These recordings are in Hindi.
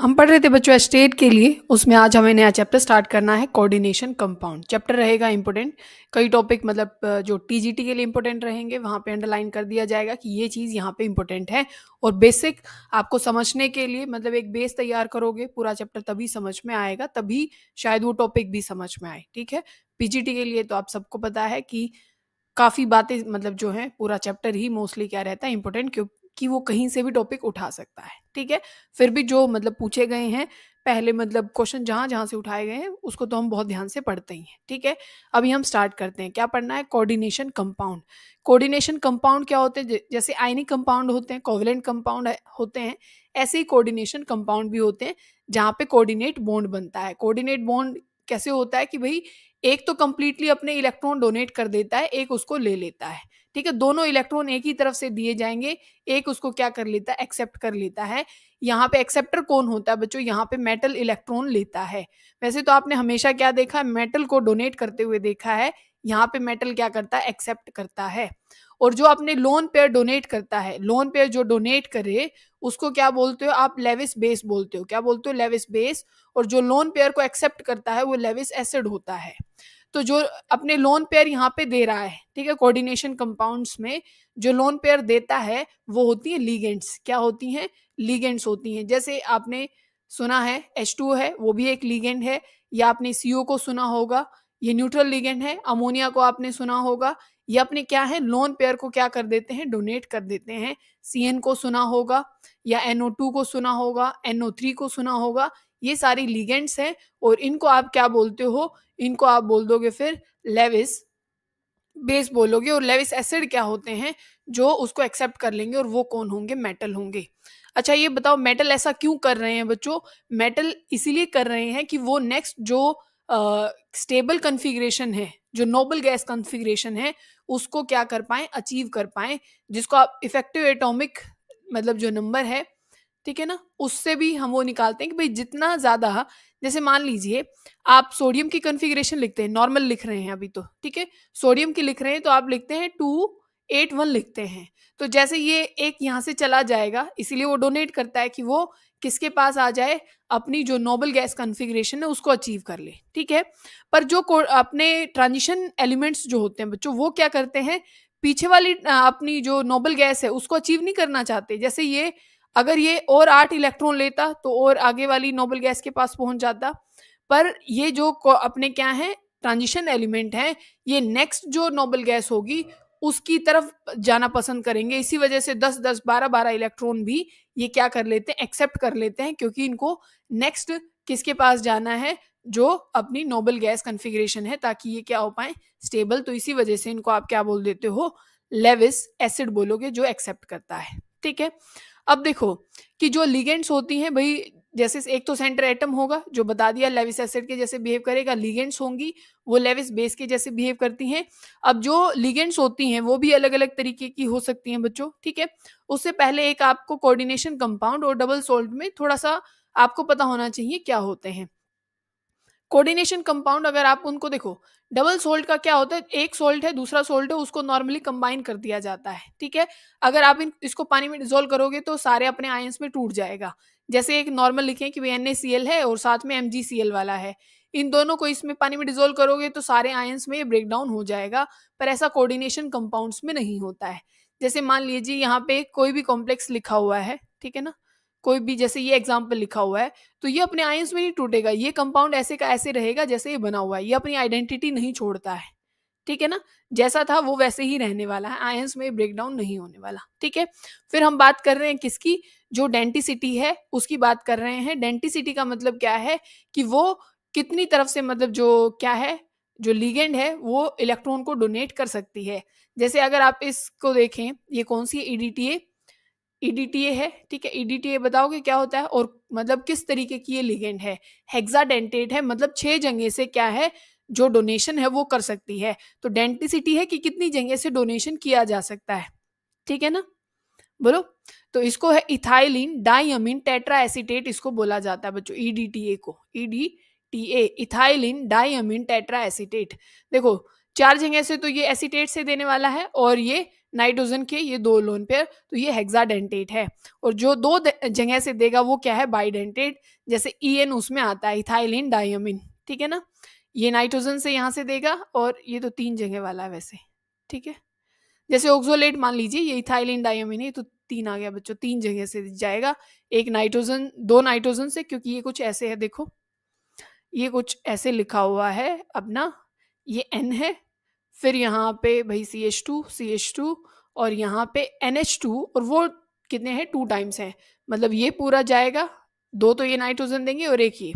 हम पढ़ रहे थे बच्चों स्टेट के लिए उसमें आज हमें नया चैप्टर स्टार्ट करना है कोऑर्डिनेशन कंपाउंड चैप्टर रहेगा इंपॉर्टेंट कई टॉपिक मतलब जो टीजीटी के लिए इंपॉर्टेंट रहेंगे वहाँ पे अंडरलाइन कर दिया जाएगा कि ये चीज़ यहाँ पे इंपॉर्टेंट है और बेसिक आपको समझने के लिए मतलब एक बेस तैयार करोगे पूरा चैप्टर तभी समझ में आएगा तभी शायद वो टॉपिक भी समझ में आए ठीक है पीजीटी के लिए तो आप सबको पता है कि काफ़ी बातें मतलब जो है पूरा चैप्टर ही मोस्टली क्या रहता है इंपॉर्टेंट कि वो कहीं से भी टॉपिक उठा सकता है ठीक है फिर भी जो मतलब पूछे गए हैं पहले मतलब क्वेश्चन जहाँ जहाँ से उठाए गए हैं उसको तो हम बहुत ध्यान से पढ़ते ही हैं ठीक है अभी हम स्टार्ट करते हैं क्या पढ़ना है कोऑर्डिनेशन कंपाउंड कोऑर्डिनेशन कंपाउंड क्या होते हैं जैसे आयनिक कंपाउंड होते हैं कोवलेंट कंपाउंड होते हैं ऐसे ही कोऑर्डिनेशन कंपाउंड भी होते हैं जहाँ पे कोऑर्डिनेट बॉन्ड बनता है कोऑर्डिनेट बॉन्ड कैसे होता है कि भाई एक तो कंप्लीटली अपने इलेक्ट्रॉन डोनेट कर देता है एक उसको ले लेता है ठीक है दोनों इलेक्ट्रॉन एक ही तरफ से दिए जाएंगे एक उसको क्या कर लेता है एक्सेप्ट कर लेता है यहाँ पे एक्सेप्टर कौन होता है बच्चों यहाँ पे मेटल इलेक्ट्रॉन लेता है वैसे तो आपने हमेशा क्या देखा है मेटल को डोनेट करते हुए देखा है यहाँ पे मेटल क्या करता है एक्सेप्ट करता है और जो आपने लोन पेयर डोनेट करता है लोन पेयर जो डोनेट करे उसको क्या बोलते हो आप लेविस बेस बोलते हो क्या बोलते हो लेविस बेस और जो लोन पेयर को एक्सेप्ट करता है वो लेविस एसिड होता है तो जो अपने लोन पेयर यहाँ पे दे रहा है ठीक है कोऑर्डिनेशन कंपाउंड्स में जो लोन पेयर देता है वो होती है लीगेंट्स क्या होती हैं लीगेंट्स होती हैं जैसे आपने सुना है एच टू है वो भी एक लीगेंड है या आपने सी को सुना होगा ये न्यूट्रल लीगेंड है अमोनिया को आपने सुना होगा ये अपने क्या है लोन पेयर को क्या कर देते हैं डोनेट कर देते हैं सी को सुना होगा या एनओ को सुना होगा एनओ को सुना होगा ये सारी लीगेंट्स हैं और इनको आप क्या बोलते हो इनको आप बोल दोगे फिर लेविस बेस बोलोगे और लेविस एसिड क्या होते हैं जो उसको एक्सेप्ट कर लेंगे और वो कौन होंगे मेटल होंगे अच्छा ये बताओ मेटल ऐसा क्यों कर रहे हैं बच्चों मेटल इसीलिए कर रहे हैं कि वो नेक्स्ट जो स्टेबल uh, कन्फिग्रेशन है जो नोबल गैस कन्फिग्रेशन है उसको क्या कर पाए अचीव कर पाए जिसको आप इफेक्टिव एटॉमिक मतलब जो नंबर है ठीक है ना उससे भी हम वो निकालते हैं कि भाई जितना ज़्यादा जैसे मान लीजिए आप सोडियम की कन्फिग्रेशन लिखते हैं नॉर्मल लिख रहे हैं अभी तो ठीक है सोडियम की लिख रहे हैं तो आप लिखते हैं टू एट वन लिखते हैं तो जैसे ये एक यहाँ से चला जाएगा इसीलिए वो डोनेट करता है कि वो किसके पास आ जाए अपनी जो नोबल गैस कन्फिग्रेशन है उसको अचीव कर ले ठीक है पर जो अपने ट्रांजिशन एलिमेंट्स जो होते हैं बच्चों वो क्या करते हैं पीछे वाली अपनी जो नोबल गैस है उसको अचीव नहीं करना चाहते जैसे ये अगर ये और आठ इलेक्ट्रॉन लेता तो और आगे वाली नोबल गैस के पास पहुंच जाता पर ये जो अपने क्या है ट्रांजिशन एलिमेंट है ये नेक्स्ट जो नोबल गैस होगी उसकी तरफ जाना पसंद करेंगे इसी वजह से 10 10 12 12 इलेक्ट्रॉन भी ये क्या कर लेते हैं एक्सेप्ट कर लेते हैं क्योंकि इनको नेक्स्ट किसके पास जाना है जो अपनी नोबल गैस कन्फिग्रेशन है ताकि ये क्या हो पाए स्टेबल तो इसी वजह से इनको आप क्या बोल देते हो लेविस एसिड बोलोगे जो एक्सेप्ट करता है ठीक है अब देखो कि जो लिगेंड्स होती हैं भाई जैसे एक तो सेंटर एटम होगा जो बता दिया लेविस एसिड के जैसे बिहेव करेगा लिगेंड्स होंगी वो लेविस बेस के जैसे बिहेव करती हैं अब जो लिगेंड्स होती हैं वो भी अलग अलग तरीके की हो सकती हैं बच्चों ठीक है उससे पहले एक आपको कोऑर्डिनेशन कंपाउंड और डबल सोल्ट में थोड़ा सा आपको पता होना चाहिए क्या होते हैं कोऑर्डिनेशन कंपाउंड अगर आप उनको देखो डबल सोल्ट का क्या होता है एक सोल्ट है दूसरा सोल्ट है उसको नॉर्मली कंबाइन कर दिया जाता है ठीक है अगर आप इन इसको पानी में डिजोल्व करोगे तो सारे अपने आयंस में टूट जाएगा जैसे एक नॉर्मल लिखे कि वे एन है और साथ में एम वाला है इन दोनों को इसमें पानी में डिजोल्व करोगे तो सारे आयंस में ये ब्रेकडाउन हो जाएगा पर ऐसा कोऑर्डिनेशन कंपाउंड्स में नहीं होता है जैसे मान लीजिए यहाँ पे कोई भी कॉम्प्लेक्स लिखा हुआ है ठीक है ना कोई भी जैसे ये एग्जाम्पल लिखा हुआ है तो ये अपने आयंस में नहीं टूटेगा ये कंपाउंड ऐसे का ऐसे रहेगा जैसे ये बना हुआ है ये अपनी आइडेंटिटी नहीं छोड़ता है ठीक है ना जैसा था वो वैसे ही रहने वाला है आयंस में ब्रेक डाउन नहीं होने वाला ठीक है फिर हम बात कर रहे हैं किसकी जो डेंटिसिटी है उसकी बात कर रहे हैं डेंटिसिटी का मतलब क्या है कि वो कितनी तरफ से मतलब जो क्या है जो लीगेंड है वो इलेक्ट्रॉन को डोनेट कर सकती है जैसे अगर आप इसको देखें ये कौन सी ईडीटीए ईडीटीए e है ठीक है ईडीटीए e बताओगे क्या होता है और मतलब किस तरीके की ये लिगेंड है हेक्साडेंटेट है मतलब छह जगह से क्या है जो डोनेशन है वो कर सकती है तो डेंटिसिटी है कि कितनी जगह से डोनेशन किया जा सकता है ठीक है ना बोलो तो इसको है इथाइलिन डाइमिन टेट्रा एसिटेट इसको बोला जाता है बच्चों ईडीटीए e को E D T A ethylene diamine tetra acetate देखो चार जगह से तो ये एसिटेट से देने वाला है और ये नाइट्रोजन के ये दो लोन पेयर तो ये हेक्साडेंटेट है और जो दो जगह से देगा वो क्या है बाइडेंटेट जैसे ई e एन उसमें आता है इथाइलिन डायमिन ठीक है ना ये नाइट्रोजन से यहाँ से देगा और ये तो तीन जगह वाला है वैसे ठीक है जैसे ऑक्सोलेट मान लीजिए ये इथाइलिन डायमिन है तो तीन आ गया बच्चों तीन जगह से जाएगा एक नाइट्रोजन दो नाइट्रोजन से क्योंकि ये कुछ ऐसे है देखो ये कुछ ऐसे लिखा हुआ है अपना ये एन है फिर यहाँ पे भाई C H two C H two और यहाँ पे एन एच टू और वो कितने हैं टू टाइम्स हैं मतलब ये पूरा जाएगा दो तो ये नाइट्रोजन देंगे और एक ये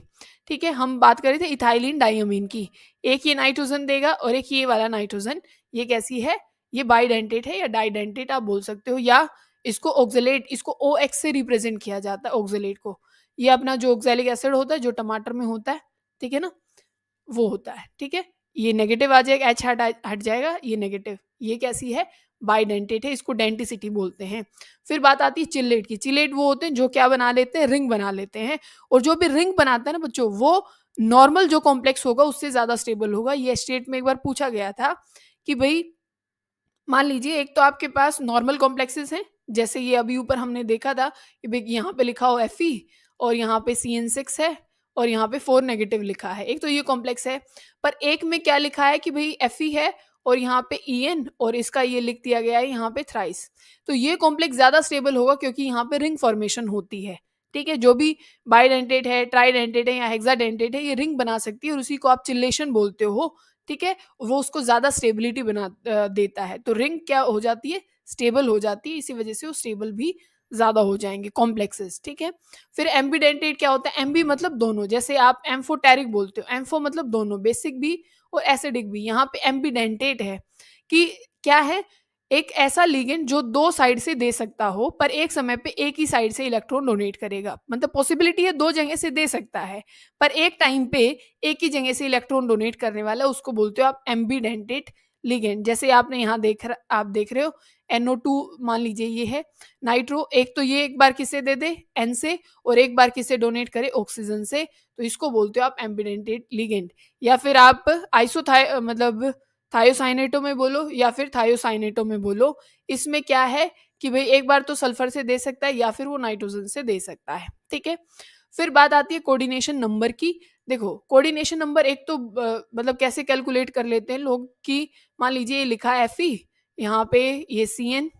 ठीक है हम बात कर रहे थे इथाइलिन डाइमिन की एक ये नाइट्रोजन देगा और एक ये वाला नाइट्रोजन ये कैसी है ये बाइडेंटेट है या डाइडेंटेट आप बोल सकते हो या इसको ऑक्जेलेट इसको ओ एक्स से रिप्रेजेंट किया जाता है ऑक्जेलेट को ये अपना जो ऑक्जेलिक एसिड होता है जो टमाटर में होता है ठीक है ना वो होता है ठीक है ये नेगेटिव आ जाएगा एच हट हट जाएगा ये नेगेटिव ये कैसी है बाइडेंटेट है इसको डेंटिसिटी बोलते हैं फिर बात आती है चिलेट की चिलेट वो होते हैं जो क्या बना लेते हैं रिंग बना लेते हैं और जो भी रिंग बनाते हैं ना बच्चों वो नॉर्मल जो कॉम्प्लेक्स होगा उससे ज़्यादा स्टेबल होगा ये स्टेट में एक बार पूछा गया था कि भाई मान लीजिए एक तो आपके पास नॉर्मल कॉम्प्लेक्सेस हैं जैसे ये अभी ऊपर हमने देखा था कि भाई यहाँ पे लिखा हो एफ और यहाँ पे सी एन सिक्स है और यहाँ पे फोर नेगेटिव लिखा है एक तो ये कॉम्प्लेक्स है पर एक में क्या लिखा है कि भाई एफ है और यहाँ पे ई एन और इसका ये लिख दिया गया है यहाँ पे थ्राइस तो ये कॉम्प्लेक्स ज़्यादा स्टेबल होगा क्योंकि यहाँ पे रिंग फॉर्मेशन होती है ठीक है जो भी बाइडेंटेट है ट्राइडेंटेट है या हेक्साडेंटेट है ये रिंग बना सकती है और उसी को आप चिल्लेशन बोलते हो ठीक है वो उसको ज़्यादा स्टेबिलिटी बना देता है तो रिंग क्या हो जाती है स्टेबल हो जाती है इसी वजह से वो स्टेबल भी ज़्यादा हो जाएंगे कॉम्प्लेक्सेस ठीक है फिर एम्बीडेंटेड क्या होता है एम्बी मतलब दोनों जैसे आप एम्फोटेरिक बोलते हो एम्फो मतलब दोनों बेसिक भी और एसिडिक भी यहाँ पे एम्बीडेंटेड है कि क्या है एक ऐसा लिगेंड जो दो साइड से दे सकता हो पर एक समय पे एक ही साइड से इलेक्ट्रॉन डोनेट करेगा मतलब पॉसिबिलिटी है दो जगह से दे सकता है पर एक टाइम पे एक ही जगह से इलेक्ट्रॉन डोनेट करने वाला उसको बोलते हो आप एम्बीडेंटेड लिगेंड जैसे आपने यहाँ देख आप देख रहे हो NO2 मान लीजिए ये है नाइट्रो एक तो ये एक बार किसे दे दे N से और एक बार किसे डोनेट करे ऑक्सीजन से तो इसको बोलते हो आप एम्बिडेंटेड लिगेंड या फिर आप आइसो था, मतलब थायोसाइनेटो में बोलो या फिर थायोसाइनेटो में बोलो इसमें क्या है कि भाई एक बार तो सल्फर से दे सकता है या फिर वो नाइट्रोजन से दे सकता है ठीक है फिर बात आती है कोऑर्डिनेशन नंबर की देखो कोऑर्डिनेशन नंबर एक तो मतलब कैसे कैलकुलेट कर लेते हैं लोग कि मान लीजिए ये लिखा है एफ ई e, यहाँ पे ये सी एन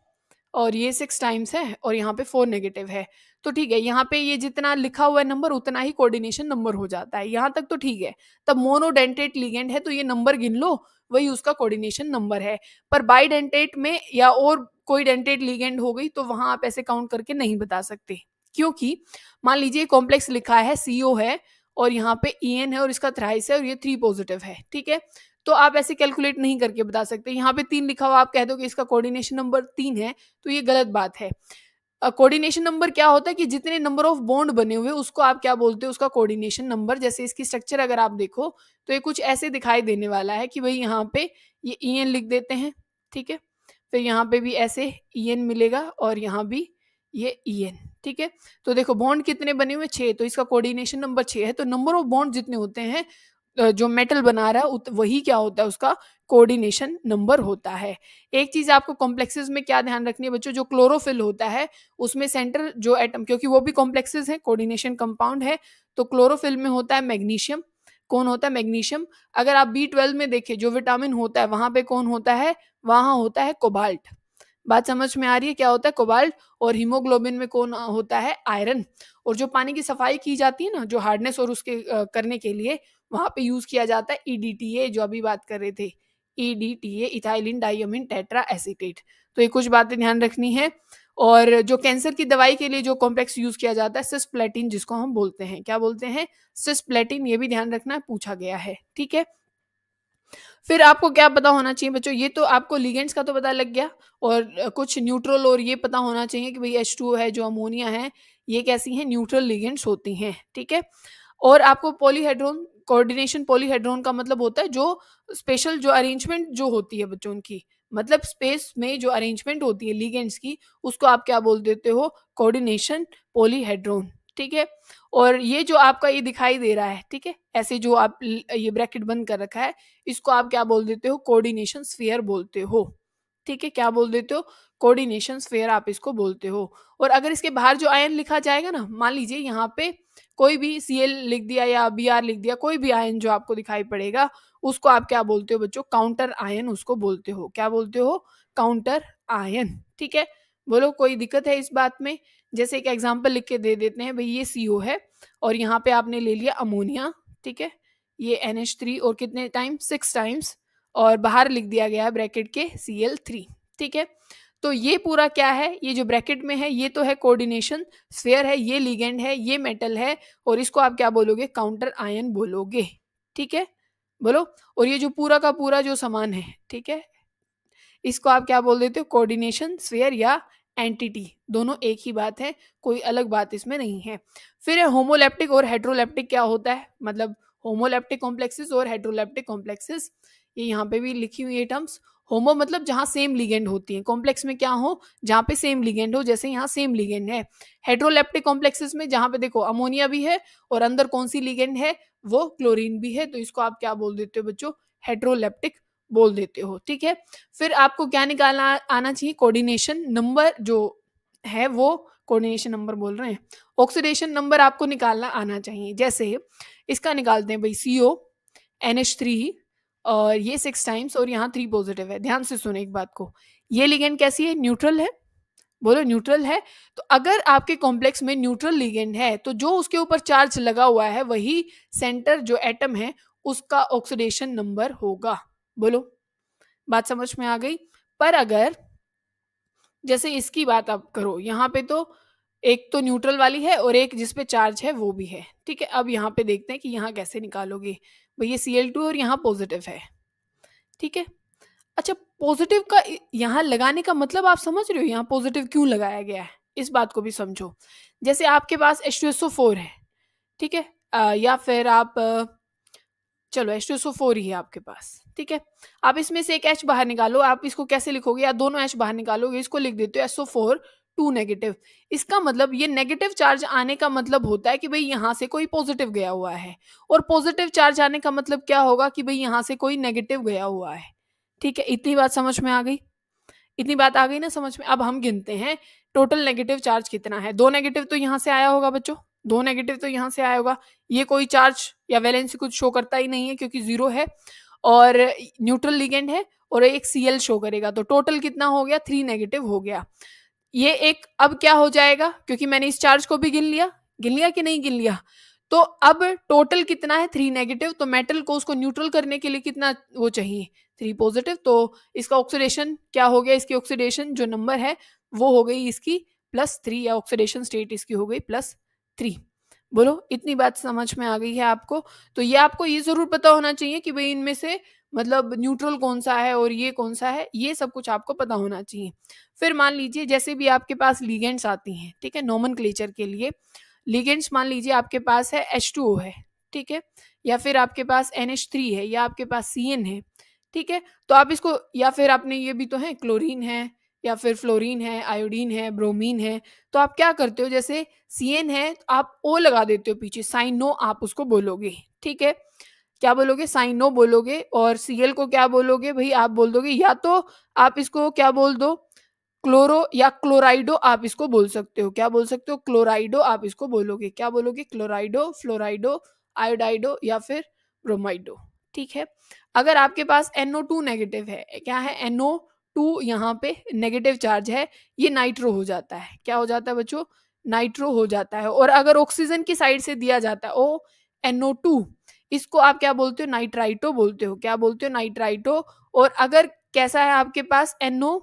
और ये सिक्स टाइम्स है और यहाँ पे फोर नेगेटिव है तो ठीक है यहाँ पे ये जितना लिखा हुआ नंबर उतना ही कोऑर्डिनेशन नंबर हो जाता है यहाँ तक तो ठीक है तब मोनोडेंटेट लिगेंड है तो ये नंबर गिन लो वही उसका कोऑर्डिनेशन नंबर है पर बाईडेंटेट में या और कोई डेंटेट लिगेंड हो गई तो वहां आप ऐसे काउंट करके नहीं बता सकते क्योंकि मान लीजिए कॉम्प्लेक्स लिखा है सीओ है और यहाँ पे ई है और इसका थ्राइस है और ये थ्री पॉजिटिव है ठीक है तो आप ऐसे कैलकुलेट नहीं करके बता सकते यहाँ पे तीन लिखा हुआ आप कह दो कि इसका कोऑर्डिनेशन नंबर तीन है तो ये गलत बात है कोऑर्डिनेशन नंबर क्या होता है कि जितने नंबर ऑफ बॉन्ड बने हुए उसको आप क्या बोलते हो उसका कोऑर्डिनेशन नंबर जैसे इसकी स्ट्रक्चर अगर आप देखो तो ये कुछ ऐसे दिखाई देने वाला है कि भाई यहाँ पे ये ई एन लिख देते हैं ठीक है फिर यहाँ पे भी ऐसे ई एन मिलेगा और यहाँ भी ये ई एन ठीक है तो देखो बॉन्ड कितने बने हुए छे तो इसका कोऑर्डिनेशन नंबर छे है तो नंबर ऑफ बॉन्ड जितने होते हैं जो मेटल बना रहा है वही क्या होता है उसका कोऑर्डिनेशन नंबर होता है एक चीज आपको कॉम्प्लेक्सेस में क्या ध्यान रखनी है बच्चों जो क्लोरोफिल होता है उसमें सेंटर जो एटम क्योंकि वो भी कॉम्प्लेक्सेस है कोऑर्डिनेशन कंपाउंड है तो क्लोरोफिल में होता है मैग्नीशियम कौन होता है मैग्नीशियम अगर आप बी ट्वेल्व में देखें जो विटामिन होता है वहां पे कौन होता है वहां होता है कोबाल्ट बात समझ में आ रही है क्या होता है कोबाल्ट और हीमोग्लोबिन में कौन होता है आयरन और जो पानी की सफाई की जाती है ना जो हार्डनेस और उसके करने के लिए वहां पे यूज किया जाता है ईडीटीए e जो अभी बात कर रहे थे EDTA e ethylene diamine tetra acetate तो ये कुछ बातें ध्यान रखनी है और जो कैंसर की दवाई के लिए जो कॉम्प्लेक्स यूज किया जाता है सिस्प्लेटिन जिसको हम बोलते हैं क्या बोलते हैं सिस्प्लेटिन ये भी ध्यान रखना पूछा गया है ठीक है फिर आपको क्या पता होना चाहिए बच्चों ये तो आपको लिगेंड्स का तो पता लग गया और कुछ न्यूट्रल और ये पता होना चाहिए कि भाई एच है जो अमोनिया है ये कैसी हैं न्यूट्रल लिगेंड्स होती हैं ठीक है और आपको पॉलीहेड्रोन कोऑर्डिनेशन पॉलीहेड्रोन का मतलब होता है जो स्पेशल जो अरेंजमेंट जो होती है बच्चों की मतलब स्पेस में जो अरेंजमेंट होती है लिगेंड्स की उसको आप क्या बोल देते हो कोऑर्डिनेशन पॉलीहेड्रोन ठीक है और ये जो आपका ये दिखाई दे रहा है ठीक है ऐसे जो आप ये ब्रैकेट बंद कर रखा है इसको आप क्या बोल देते हो कोऑर्डिनेशन स्फीयर बोलते हो ठीक है क्या बोल देते हो कोऑर्डिनेशन स्फेयर आप इसको बोलते हो और अगर इसके बाहर जो आयन लिखा जाएगा ना मान लीजिए यहाँ पे कोई भी सी लिख दिया या बी लिख दिया कोई भी आयन जो आपको दिखाई पड़ेगा उसको आप क्या बोलते हो बच्चों काउंटर आयन उसको बोलते हो क्या बोलते हो काउंटर आयन ठीक है बोलो कोई दिक्कत है इस बात में जैसे एक एग्जाम्पल लिख के दे देते हैं भाई ये सी है और यहाँ पे आपने ले लिया अमोनिया ठीक है ये एन एच थ्री और कितने टाइम सिक्स टाइम्स और बाहर लिख दिया गया है ब्रैकेट के सी एल थ्री ठीक है तो ये पूरा क्या है ये जो ब्रैकेट में है ये तो है कोऑर्डिनेशन स्फेयर है ये लिगेंड है ये मेटल है और इसको आप क्या बोलोगे काउंटर आयन बोलोगे ठीक है बोलो और ये जो पूरा का पूरा जो सामान है ठीक है इसको आप क्या बोल देते हो कोऑर्डिनेशन स्फीयर या एंटिटी दोनों एक ही बात है कोई अलग बात इसमें नहीं है फिर है होमोलेप्टिक और हेट्रोलेप्टिक क्या होता है मतलब होमोलेप्टिक कॉम्प्लेक्सेस और हेट्रोलेप्टिक कॉम्प्लेक्सेस ये यहाँ पे भी लिखी हुई है टर्म्स होमो मतलब जहाँ सेम लिगेंड होती है कॉम्प्लेक्स में क्या हो जहाँ पे सेम लिगेंड हो जैसे यहाँ सेम लिगेंड है हेट्रोलेप्टिक कॉम्प्लेक्सेस में जहाँ पे देखो अमोनिया भी है और अंदर कौन सी लिगेंड है वो क्लोरीन भी है तो इसको आप क्या बोल देते हो बच्चों हेट्रोलेप्टिक बोल देते हो ठीक है फिर आपको क्या निकालना आना चाहिए कोऑर्डिनेशन नंबर जो है वो कोऑर्डिनेशन नंबर बोल रहे हैं ऑक्सीडेशन नंबर आपको निकालना आना चाहिए जैसे इसका निकालते हैं भाई C O N H three और ये सिक्स टाइम्स और यहाँ थ्री पॉजिटिव है ध्यान से सुने एक बात को ये लिगेंड कैसी है न्यूट्रल है बोलो न्यूट्रल है तो अगर आपके कॉम्प्लेक्स में न्यूट्रल लिगेंड है तो जो उसके ऊपर चार्ज लगा हुआ है वही सेंटर जो एटम है उसका ऑक्सीडेशन नंबर होगा बोलो बात समझ में आ गई पर अगर जैसे इसकी बात आप करो यहाँ पे तो एक तो न्यूट्रल वाली है और एक जिसपे चार्ज है वो भी है ठीक है अब यहाँ पे देखते हैं कि यहाँ कैसे निकालोगे भैया सी एल टू और यहाँ पॉजिटिव है ठीक है अच्छा पॉजिटिव का यहाँ लगाने का मतलब आप समझ रहे हो यहाँ पॉजिटिव क्यों लगाया गया है इस बात को भी समझो जैसे आपके पास H two S O four है ठीक है या फिर आप चलो H two S O four ही है आपके पास ठीक है आप इसमें से एक एच बाहर निकालो आप इसको कैसे लिखोगे या दोनों एच बाहर निकालोगे इसको लिख देते हो एसओ फोर टू नेगेटिव इसका मतलब ये नेगेटिव चार्ज आने का मतलब होता है कि भाई यहाँ से कोई पॉजिटिव गया हुआ है और पॉजिटिव चार्ज आने का मतलब क्या होगा कि भाई यहाँ से कोई नेगेटिव गया हुआ है ठीक है इतनी बात समझ में आ गई इतनी बात आ गई ना समझ में अब हम गिनते हैं टोटल नेगेटिव चार्ज कितना है दो नेगेटिव तो यहाँ से आया होगा बच्चों दो नेगेटिव तो यहाँ से आया होगा ये कोई चार्ज या वैलेंसी कुछ शो करता ही नहीं है क्योंकि जीरो है और न्यूट्रल लिगेंड है और एक सी एल शो करेगा तो टोटल कितना हो गया थ्री नेगेटिव हो गया ये एक अब क्या हो जाएगा क्योंकि मैंने इस चार्ज को भी गिन लिया गिन लिया कि नहीं गिन लिया तो अब टोटल कितना है थ्री नेगेटिव तो मेटल को उसको न्यूट्रल करने के लिए कितना वो चाहिए थ्री पॉजिटिव तो इसका ऑक्सीडेशन क्या हो गया इसकी ऑक्सीडेशन जो नंबर है वो हो गई इसकी प्लस थ्री या ऑक्सीडेशन स्टेट इसकी हो गई प्लस थ्री बोलो इतनी बात समझ में आ गई है आपको तो ये आपको ये जरूर पता होना चाहिए कि भाई इनमें से मतलब न्यूट्रल कौन सा है और ये कौन सा है ये सब कुछ आपको पता होना चाहिए फिर मान लीजिए जैसे भी आपके पास लीगेंट्स आती हैं ठीक है नॉमन क्लेचर के लिए लीगेंट्स मान लीजिए आपके पास है एच है ठीक है या फिर आपके पास एन है या आपके पास सी है ठीक है तो आप इसको या फिर आपने ये भी तो है क्लोरीन है या फिर फ्लोरीन है आयोडीन है ब्रोमीन है तो आप क्या करते हो जैसे सी एन है तो आप ओ लगा देते हो पीछे साइन नो आप उसको बोलोगे ठीक है क्या बोलोगे साइन नो बोलोगे और सीएल को क्या बोलोगे भाई आप बोल दोगे या तो आप इसको क्या बोल दो क्लोरो या क्लोराइडो आप इसको बोल सकते हो क्या बोल सकते हो क्लोराइडो आप इसको बोलोगे क्या बोलोगे क्लोराइडो फ्लोराइडो आयोडाइडो या फिर ब्रोमाइडो ठीक है अगर आपके पास एनओ टू नेगेटिव है क्या है NO टू यहाँ पे नेगेटिव चार्ज है ये नाइट्रो हो जाता है क्या हो जाता है बच्चों नाइट्रो हो जाता है और अगर ऑक्सीजन की साइड से दिया जाता है ओ एनओ टू इसको आप क्या बोलते हो नाइट्राइटो बोलते हो क्या बोलते हो नाइट्राइटो और अगर कैसा है आपके पास एनओ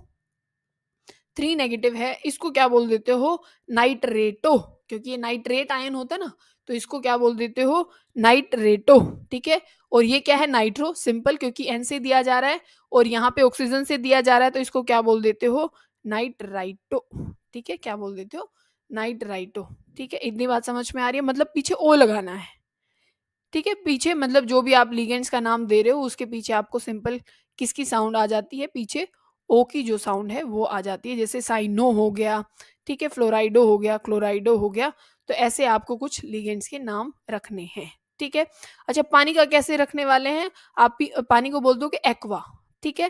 थ्री नेगेटिव है इसको क्या बोल देते हो नाइट्रेटो क्योंकि ये नाइट्रेट आयन होता है ना तो इसको क्या बोल देते हो नाइट्रेटो ठीक है और ये क्या है नाइट्रो सिंपल क्योंकि एन से दिया जा रहा है और यहाँ पे ऑक्सीजन से दिया जा रहा है तो इसको क्या बोल देते हो नाइट्राइटो ठीक है क्या बोल देते हो नाइट्राइटो ठीक है इतनी बात समझ में आ रही है मतलब पीछे ओ लगाना है ठीक है पीछे मतलब जो भी आप लीगेंट्स का नाम दे रहे हो उसके पीछे आपको सिंपल किसकी साउंड आ जाती है पीछे ओ की जो साउंड है वो आ जाती है जैसे साइनो हो गया ठीक है फ्लोराइडो हो गया क्लोराइडो हो गया तो ऐसे आपको कुछ लीगेंट्स के नाम रखने हैं ठीक है अच्छा पानी का कैसे रखने वाले हैं आप पानी को बोल दोगे एक्वा ठीक है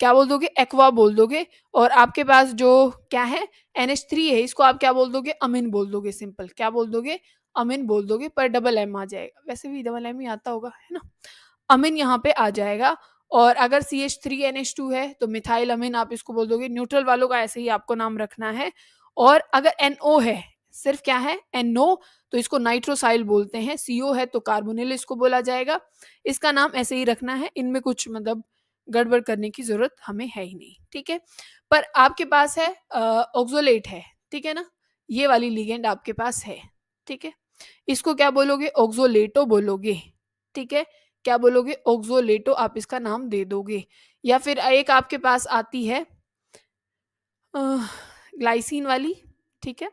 क्या बोल दोगे एक्वा बोल दोगे और आपके पास जो क्या है एन एच थ्री है इसको आप क्या बोल दोगे अमिन बोल दोगे सिंपल क्या बोल दोगे अमिन बोल दोगे पर डबल एम आ जाएगा वैसे भी डबल एम ही आता होगा है ना अमिन यहाँ पे आ जाएगा और अगर C H three N H two है तो मिथाइल अमिन आप इसको बोल दोगे न्यूट्रल वालों का ऐसे ही आपको नाम रखना है और अगर एन ओ है सिर्फ क्या है एनओ तो इसको नाइट्रोसाइल बोलते हैं सीओ है तो कार्बोनिल इसको बोला जाएगा इसका नाम ऐसे ही रखना है इनमें कुछ मतलब गड़बड़ करने की जरूरत हमें है ही नहीं ठीक है पर आपके पास है ऑक्जोलेट है ठीक है ना ये वाली लिगेंड आपके पास है ठीक है इसको क्या बोलोगे ऑक्जोलेटो बोलोगे ठीक है क्या बोलोगे ऑक्जोलेटो आप इसका नाम दे दोगे या फिर एक आपके पास आती है ग्लाइसिन वाली ठीक है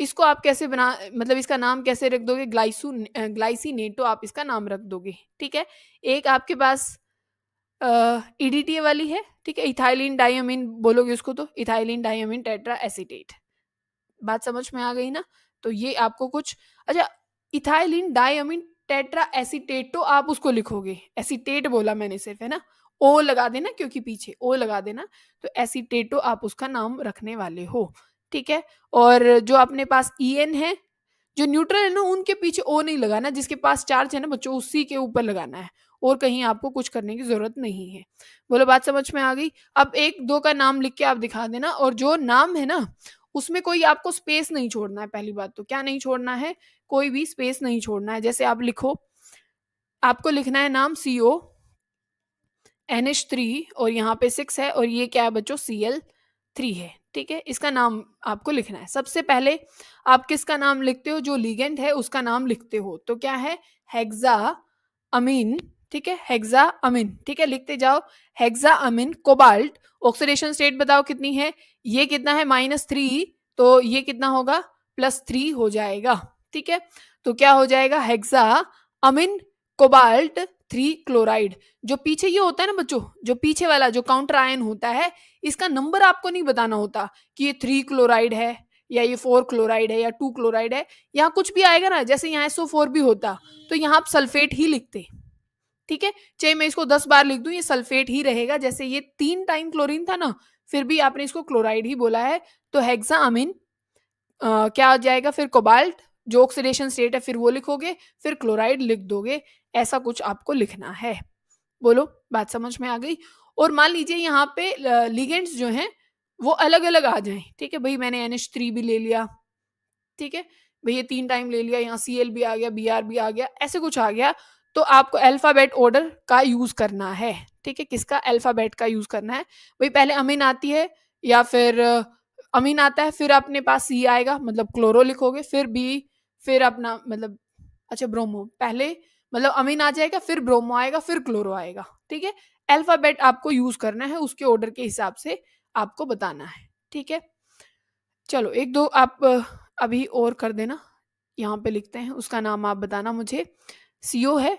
इसको आप कैसे बना मतलब इसका नाम कैसे रख दोगे ग्लाइसू ग्लाइसीनेटो आप इसका नाम रख दोगे ठीक है एक आपके पास ई e वाली है ठीक है इथाइलिन डायमिन बोलोगे उसको तो इथाइलिन डायमिन टेट्रा एसिटेट बात समझ में आ गई ना तो ये आपको कुछ अच्छा इथाइलिन डायमिन टेट्रा एसिटेटो आप उसको लिखोगे एसिटेट बोला मैंने सिर्फ है ना ओ लगा देना क्योंकि पीछे ओ लगा देना तो एसिटेटो आप उसका नाम रखने वाले हो ठीक है और जो अपने पास ई e एन है जो न्यूट्रल है ना उनके पीछे ओ नहीं लगाना जिसके पास चार्ज है ना बच्चों उसी के ऊपर लगाना है और कहीं आपको कुछ करने की जरूरत नहीं है बोलो बात समझ में आ गई अब एक दो का नाम लिख के आप दिखा देना और जो नाम है ना उसमें कोई आपको स्पेस नहीं छोड़ना है पहली बात तो क्या नहीं छोड़ना है कोई भी स्पेस नहीं छोड़ना है जैसे आप लिखो आपको लिखना है नाम C O N H three और यहाँ पे सिक्स है और ये क्या है बच्चों सी एल थ्री है ठीक है इसका नाम आपको लिखना है सबसे पहले आप किसका नाम लिखते हो जो लीगेंड है उसका नाम लिखते हो तो क्या है हेग्जा अमीन ठीक है हेग्जा अमीन ठीक है लिखते जाओ hexa ammine cobalt oxidation state बताओ कितनी है ये कितना है माइनस थ्री तो ये कितना होगा प्लस थ्री हो जाएगा ठीक है तो क्या हो जाएगा hexa ammine cobalt three chloride जो पीछे ये होता है ना बच्चों जो पीछे वाला जो काउंटर आयन होता है इसका नंबर आपको नहीं बताना होता कि ये थ्री क्लोराइड है या ये फोर क्लोराइड है या टू क्लोराइड है यहाँ कुछ भी आएगा ना जैसे यहाँ एसओ फोर भी होता तो यहाँ आप सल्फेट ही लिखते ठीक है चाहे मैं इसको दस बार लिख दू ये सल्फेट ही रहेगा जैसे ये तीन टाइम क्लोरिन था ना फिर भी आपने इसको क्लोराइड ही बोला है तो हेक्सा अमीन क्या आ जाएगा फिर कोबाल्ट जो ऑक्सीडेशन स्टेट है फिर वो लिखोगे फिर क्लोराइड लिख दोगे ऐसा कुछ आपको लिखना है बोलो बात समझ में आ गई और मान लीजिए यहाँ पे लिगेंड्स जो हैं वो अलग अलग आ जाएं ठीक है भाई मैंने एन एच थ्री भी ले लिया ठीक है भाई ये तीन टाइम ले लिया यहाँ सी एल भी आ गया बी आर भी आ गया ऐसे कुछ आ गया तो आपको अल्फ़ाबेट ऑर्डर का यूज़ करना है ठीक है किसका अल्फ़ाबेट का यूज़ करना है भाई पहले अमीन आती है या फिर अमीन आता है फिर अपने पास सी आएगा मतलब क्लोरो लिखोगे फिर बी फिर अपना मतलब अच्छा ब्रोमो पहले मतलब अमीन आ जाएगा फिर ब्रोमो आएगा फिर क्लोरो आएगा ठीक है अल्फाबेट आपको यूज करना है उसके ऑर्डर के हिसाब से आपको बताना है ठीक है चलो एक दो आप अभी और कर देना यहाँ पे लिखते हैं उसका नाम आप बताना मुझे सी है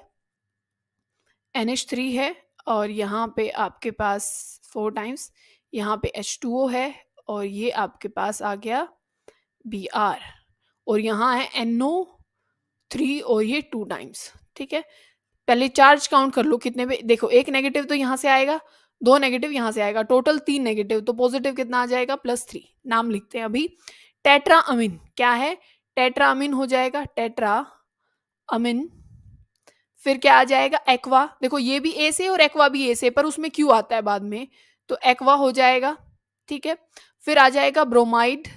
एन एच थ्री है और यहाँ पे आपके पास फोर टाइम्स यहाँ पे एच टू ओ है और ये आपके पास आ गया बी आर और यहाँ है एन ओ थ्री और ये टू टाइम्स ठीक है पहले चार्ज काउंट कर लो कितने पे देखो एक नेगेटिव तो यहाँ से आएगा दो नेगेटिव यहाँ से आएगा टोटल तीन नेगेटिव तो पॉजिटिव कितना आ जाएगा प्लस थ्री नाम लिखते हैं अभी टेट्रा अमीन क्या है टेट्रा अमीन हो जाएगा टेट्रा अमीन फिर क्या आ जाएगा एक्वा देखो ये भी ए से और एक्वा भी ए से पर उसमें क्यों आता है बाद में तो एक्वा हो जाएगा ठीक है फिर आ जाएगा ब्रोमाइड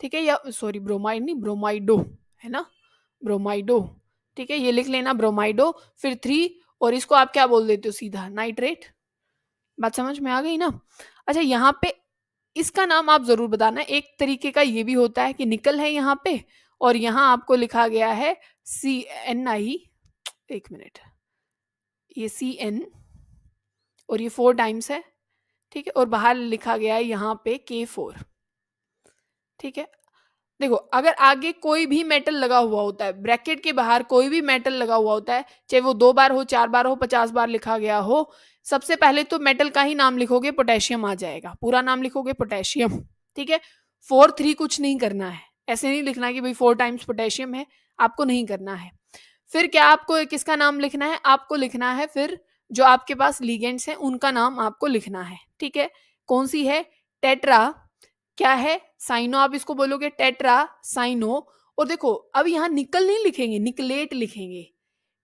ठीक है या सॉरी ब्रोमाइड नहीं ब्रोमाइडो है ना ब्रोमाइडो ठीक है ये लिख लेना ब्रोमाइडो फिर थ्री और इसको आप क्या बोल देते हो सीधा नाइट्रेट बात समझ में आ गई ना अच्छा यहाँ पे इसका नाम आप ज़रूर बताना एक तरीके का ये भी होता है कि निकल है यहाँ पे और यहाँ आपको लिखा गया है सी एन आई एक मिनट ये सी एन और ये फोर टाइम्स है ठीक है और बाहर लिखा गया है यहाँ पे के फोर ठीक है देखो अगर आगे कोई भी मेटल लगा हुआ होता है ब्रैकेट के बाहर कोई भी मेटल लगा हुआ होता है चाहे वो दो बार हो चार बार हो पचास बार लिखा गया हो सबसे पहले तो मेटल का ही नाम लिखोगे पोटेशियम आ जाएगा पूरा नाम लिखोगे पोटेशियम ठीक है फोर थ्री कुछ नहीं करना है ऐसे नहीं लिखना कि भाई फोर टाइम्स पोटेशियम है आपको नहीं करना है फिर क्या आपको किसका नाम लिखना है आपको लिखना है फिर जो आपके पास लीगेंट्स हैं उनका नाम आपको लिखना है ठीक है कौन सी है टेट्रा क्या है साइनो आप इसको बोलोगे टेट्रा साइनो और देखो अब यहाँ निकल नहीं लिखेंगे निकलेट लिखेंगे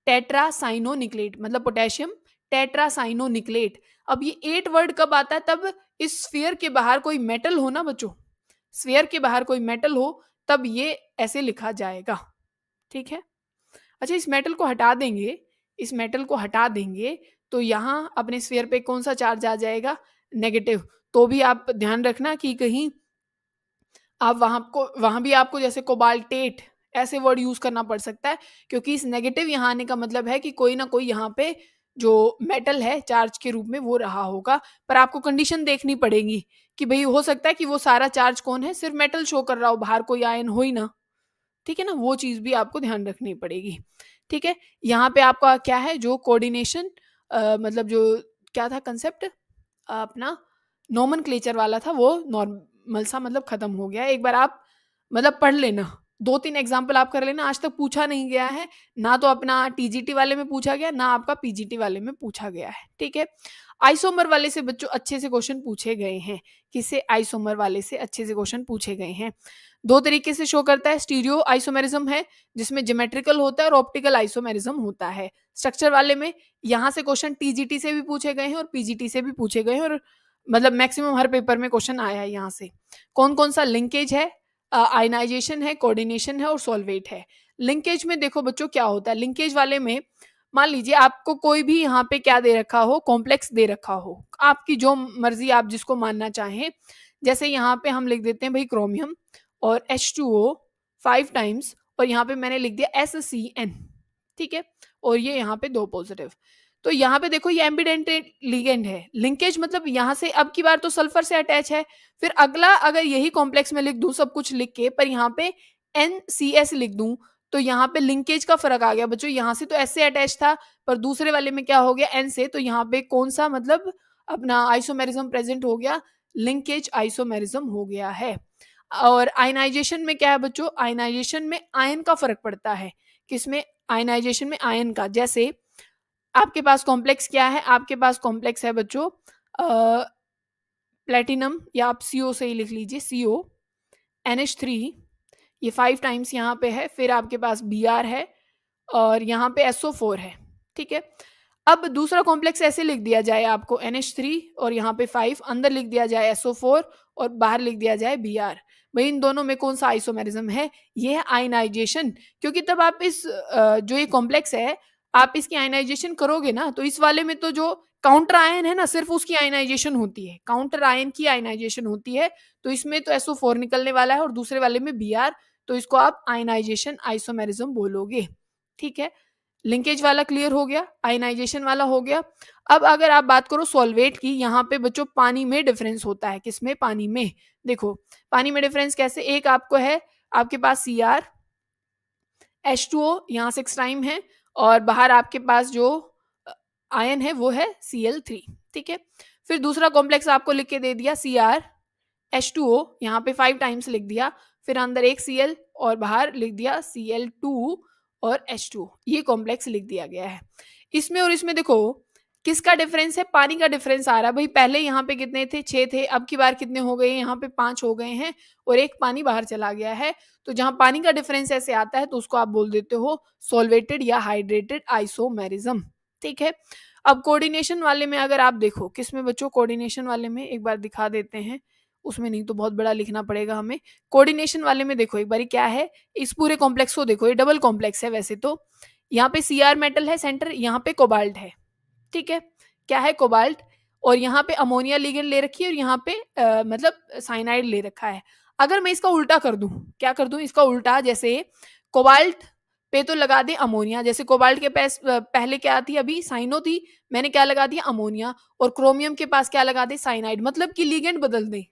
टेट्रा साइनो निकलेट मतलब पोटेशियम टेट्रा साइनो निकलेट अब ये एट वर्ड कब आता है तब इस स्फीयर के बाहर कोई मेटल हो ना बच्चों स्फीयर के बाहर कोई मेटल हो तब ये ऐसे लिखा जाएगा ठीक है अच्छा इस मेटल को हटा देंगे इस मेटल को हटा देंगे तो यहाँ अपने स्फीयर पे कौन सा चार्ज आ जाएगा नेगेटिव तो भी आप ध्यान रखना कि कहीं आप वहाँ को वहाँ भी आपको जैसे कोबाल्टेट ऐसे वर्ड यूज करना पड़ सकता है क्योंकि इस नेगेटिव यहाँ आने का मतलब है कि कोई ना कोई यहाँ पे जो मेटल है चार्ज के रूप में वो रहा होगा पर आपको कंडीशन देखनी पड़ेगी कि भाई हो सकता है कि वो सारा चार्ज कौन है सिर्फ मेटल शो कर रहा हो बाहर कोई आयन हो ही ना ठीक है ना वो चीज़ भी आपको ध्यान रखनी पड़ेगी ठीक है यहाँ पे आपका क्या है जो कोऑर्डिनेशन मतलब जो क्या था कंसेप्ट अपना नॉमन क्लेचर वाला था वो नॉर्मल सा मतलब ख़त्म हो गया एक बार आप मतलब पढ़ लेना दो तीन एग्जाम्पल आप कर लेना आज तक पूछा नहीं गया है ना तो अपना टीजीटी वाले में पूछा गया ना आपका पीजीटी वाले में पूछा गया है ठीक है आइसोमर वाले से बच्चों अच्छे से क्वेश्चन पूछे गए हैं किसे आइसोमर वाले से अच्छे से क्वेश्चन पूछे गए हैं दो तरीके से शो करता है स्टीरियो आइसोमेरिज्म है जिसमें जोमेट्रिकल होता है और ऑप्टिकल आइसोमेरिज्म होता है स्ट्रक्चर वाले में यहाँ से क्वेश्चन टीजीटी से भी पूछे गए हैं और पीजीटी से भी पूछे गए हैं और मतलब मैक्सिमम हर पेपर में क्वेश्चन आया है यहाँ से कौन कौन सा लिंकेज है आयनाइजेशन है कोऑर्डिनेशन है और सॉल्वेट है लिंकेज में देखो बच्चों क्या होता है लिंकेज वाले में मान लीजिए आपको कोई भी यहाँ पे क्या दे रखा हो कॉम्प्लेक्स दे रखा हो आपकी जो मर्जी आप जिसको मानना चाहें जैसे यहाँ पे हम लिख देते हैं भाई क्रोमियम और H two O five times और यहाँ पे मैंने लिख दिया एस सी एन ठीक है और ये यहाँ पे दो पॉजिटिव तो यहाँ पे देखो ये एम्बिडेंट लिगेंड है लिंकेज मतलब यहाँ से अब की बार तो सल्फर से अटैच है फिर अगला अगर यही कॉम्प्लेक्स में लिख दू सब कुछ लिख के पर यहाँ पे एन सी एस लिख दूँ तो यहाँ पे लिंकेज का फर्क आ गया बच्चों यहाँ से तो एस से अटैच था पर दूसरे वाले में क्या हो गया एन से तो यहाँ पे कौन सा मतलब अपना आइसोमेरिज्म प्रेजेंट हो गया लिंकेज आइसोमेरिज्म हो गया है और आयनाइजेशन में क्या है बच्चों आयनाइजेशन में आयन का फर्क पड़ता है किसमें आयनाइजेशन में आयन का जैसे आपके पास कॉम्प्लेक्स क्या है आपके पास कॉम्प्लेक्स है बच्चों प्लेटिनम या आप सीओ से ही लिख लीजिए सीओ एन एच थ्री ये फाइव टाइम्स यहाँ पे है फिर आपके पास बी आर है और यहाँ पे एस ओ फोर है ठीक है अब दूसरा कॉम्प्लेक्स ऐसे लिख दिया जाए आपको एन एच थ्री और यहाँ पे फाइव अंदर लिख दिया जाए एस ओ फोर और बाहर लिख दिया जाए बी आर भाई इन दोनों में कौन सा आइसोमेरिज्म है ये है आयनाइजेशन क्योंकि तब आप इस जो ये कॉम्प्लेक्स है आप इसकी आयनाइजेशन करोगे ना तो इस वाले में तो जो काउंटर आयन है ना सिर्फ उसकी आयनाइजेशन होती है काउंटर आयन की आयनाइजेशन होती है तो इसमें तो एसओ फोर निकलने वाला है और दूसरे वाले में बी आर तो इसको आप आयनाइजेशन आइसोमेरिज्म बोलोगे ठीक है लिंकेज वाला क्लियर हो गया आयनाइजेशन वाला हो गया अब अगर आप बात करो सॉल्वेट की यहाँ पे बच्चों पानी में डिफरेंस होता है किसमें पानी में देखो पानी में डिफरेंस कैसे एक आपको है आपके पास C R H two O यहाँ सिक्स टाइम है और बाहर आपके पास जो आयन है वो है सी एल थ्री ठीक है फिर दूसरा कॉम्प्लेक्स आपको लिख के दे दिया C R H two O यहाँ पे फाइव टाइम्स लिख दिया फिर अंदर एक सी एल और बाहर लिख दिया सी एल टू और एच टू ये कॉम्प्लेक्स लिख दिया गया है इसमें और इसमें देखो किसका डिफरेंस है पानी का डिफरेंस आ रहा है भाई पहले यहाँ पे कितने थे छः थे अब की बार कितने हो गए यहाँ पे पाँच हो गए हैं और एक पानी बाहर चला गया है तो जहाँ पानी का डिफरेंस ऐसे आता है तो उसको आप बोल देते हो सोलवेटेड या हाइड्रेटेड आइसोमेरिज्म ठीक है अब कोऑर्डिनेशन वाले में अगर आप देखो किस में बच्चों कोऑर्डिनेशन वाले में एक बार दिखा देते हैं उसमें नहीं तो बहुत बड़ा लिखना पड़ेगा हमें कोऑर्डिनेशन वाले में देखो एक बारी क्या है इस पूरे कॉम्प्लेक्स को देखो ये डबल कॉम्प्लेक्स है वैसे तो यहाँ पे सी मेटल है सेंटर यहाँ पे कोबाल्ट है ठीक है क्या है कोबाल्ट और यहाँ पे अमोनिया लीगेंड ले रखी है और यहाँ पे आ, मतलब साइनाइड ले रखा है अगर मैं इसका उल्टा कर दू क्या कर दू इसका उल्टा जैसे कोबाल्ट पे तो लगा दे अमोनिया जैसे कोबाल्ट के पास पहले क्या थी अभी साइनो थी मैंने क्या लगा दिया अमोनिया और क्रोमियम के पास क्या लगा दे साइनाइड मतलब कि लीगेंड बदल दें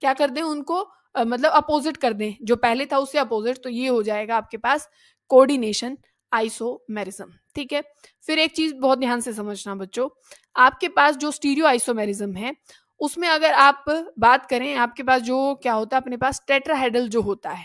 क्या कर दें उनको आ, मतलब अपोजिट कर दें जो पहले था उससे अपोजिट तो ये हो जाएगा आपके पास कोऑर्डिनेशन आइसोमेरिज्म ठीक है फिर एक चीज बहुत ध्यान से समझना बच्चों आपके पास जो स्टीरियो आइसोमेरिज्म है उसमें अगर आप बात करें आपके पास जो क्या होता है अपने पास टेट्राहेडल जो होता है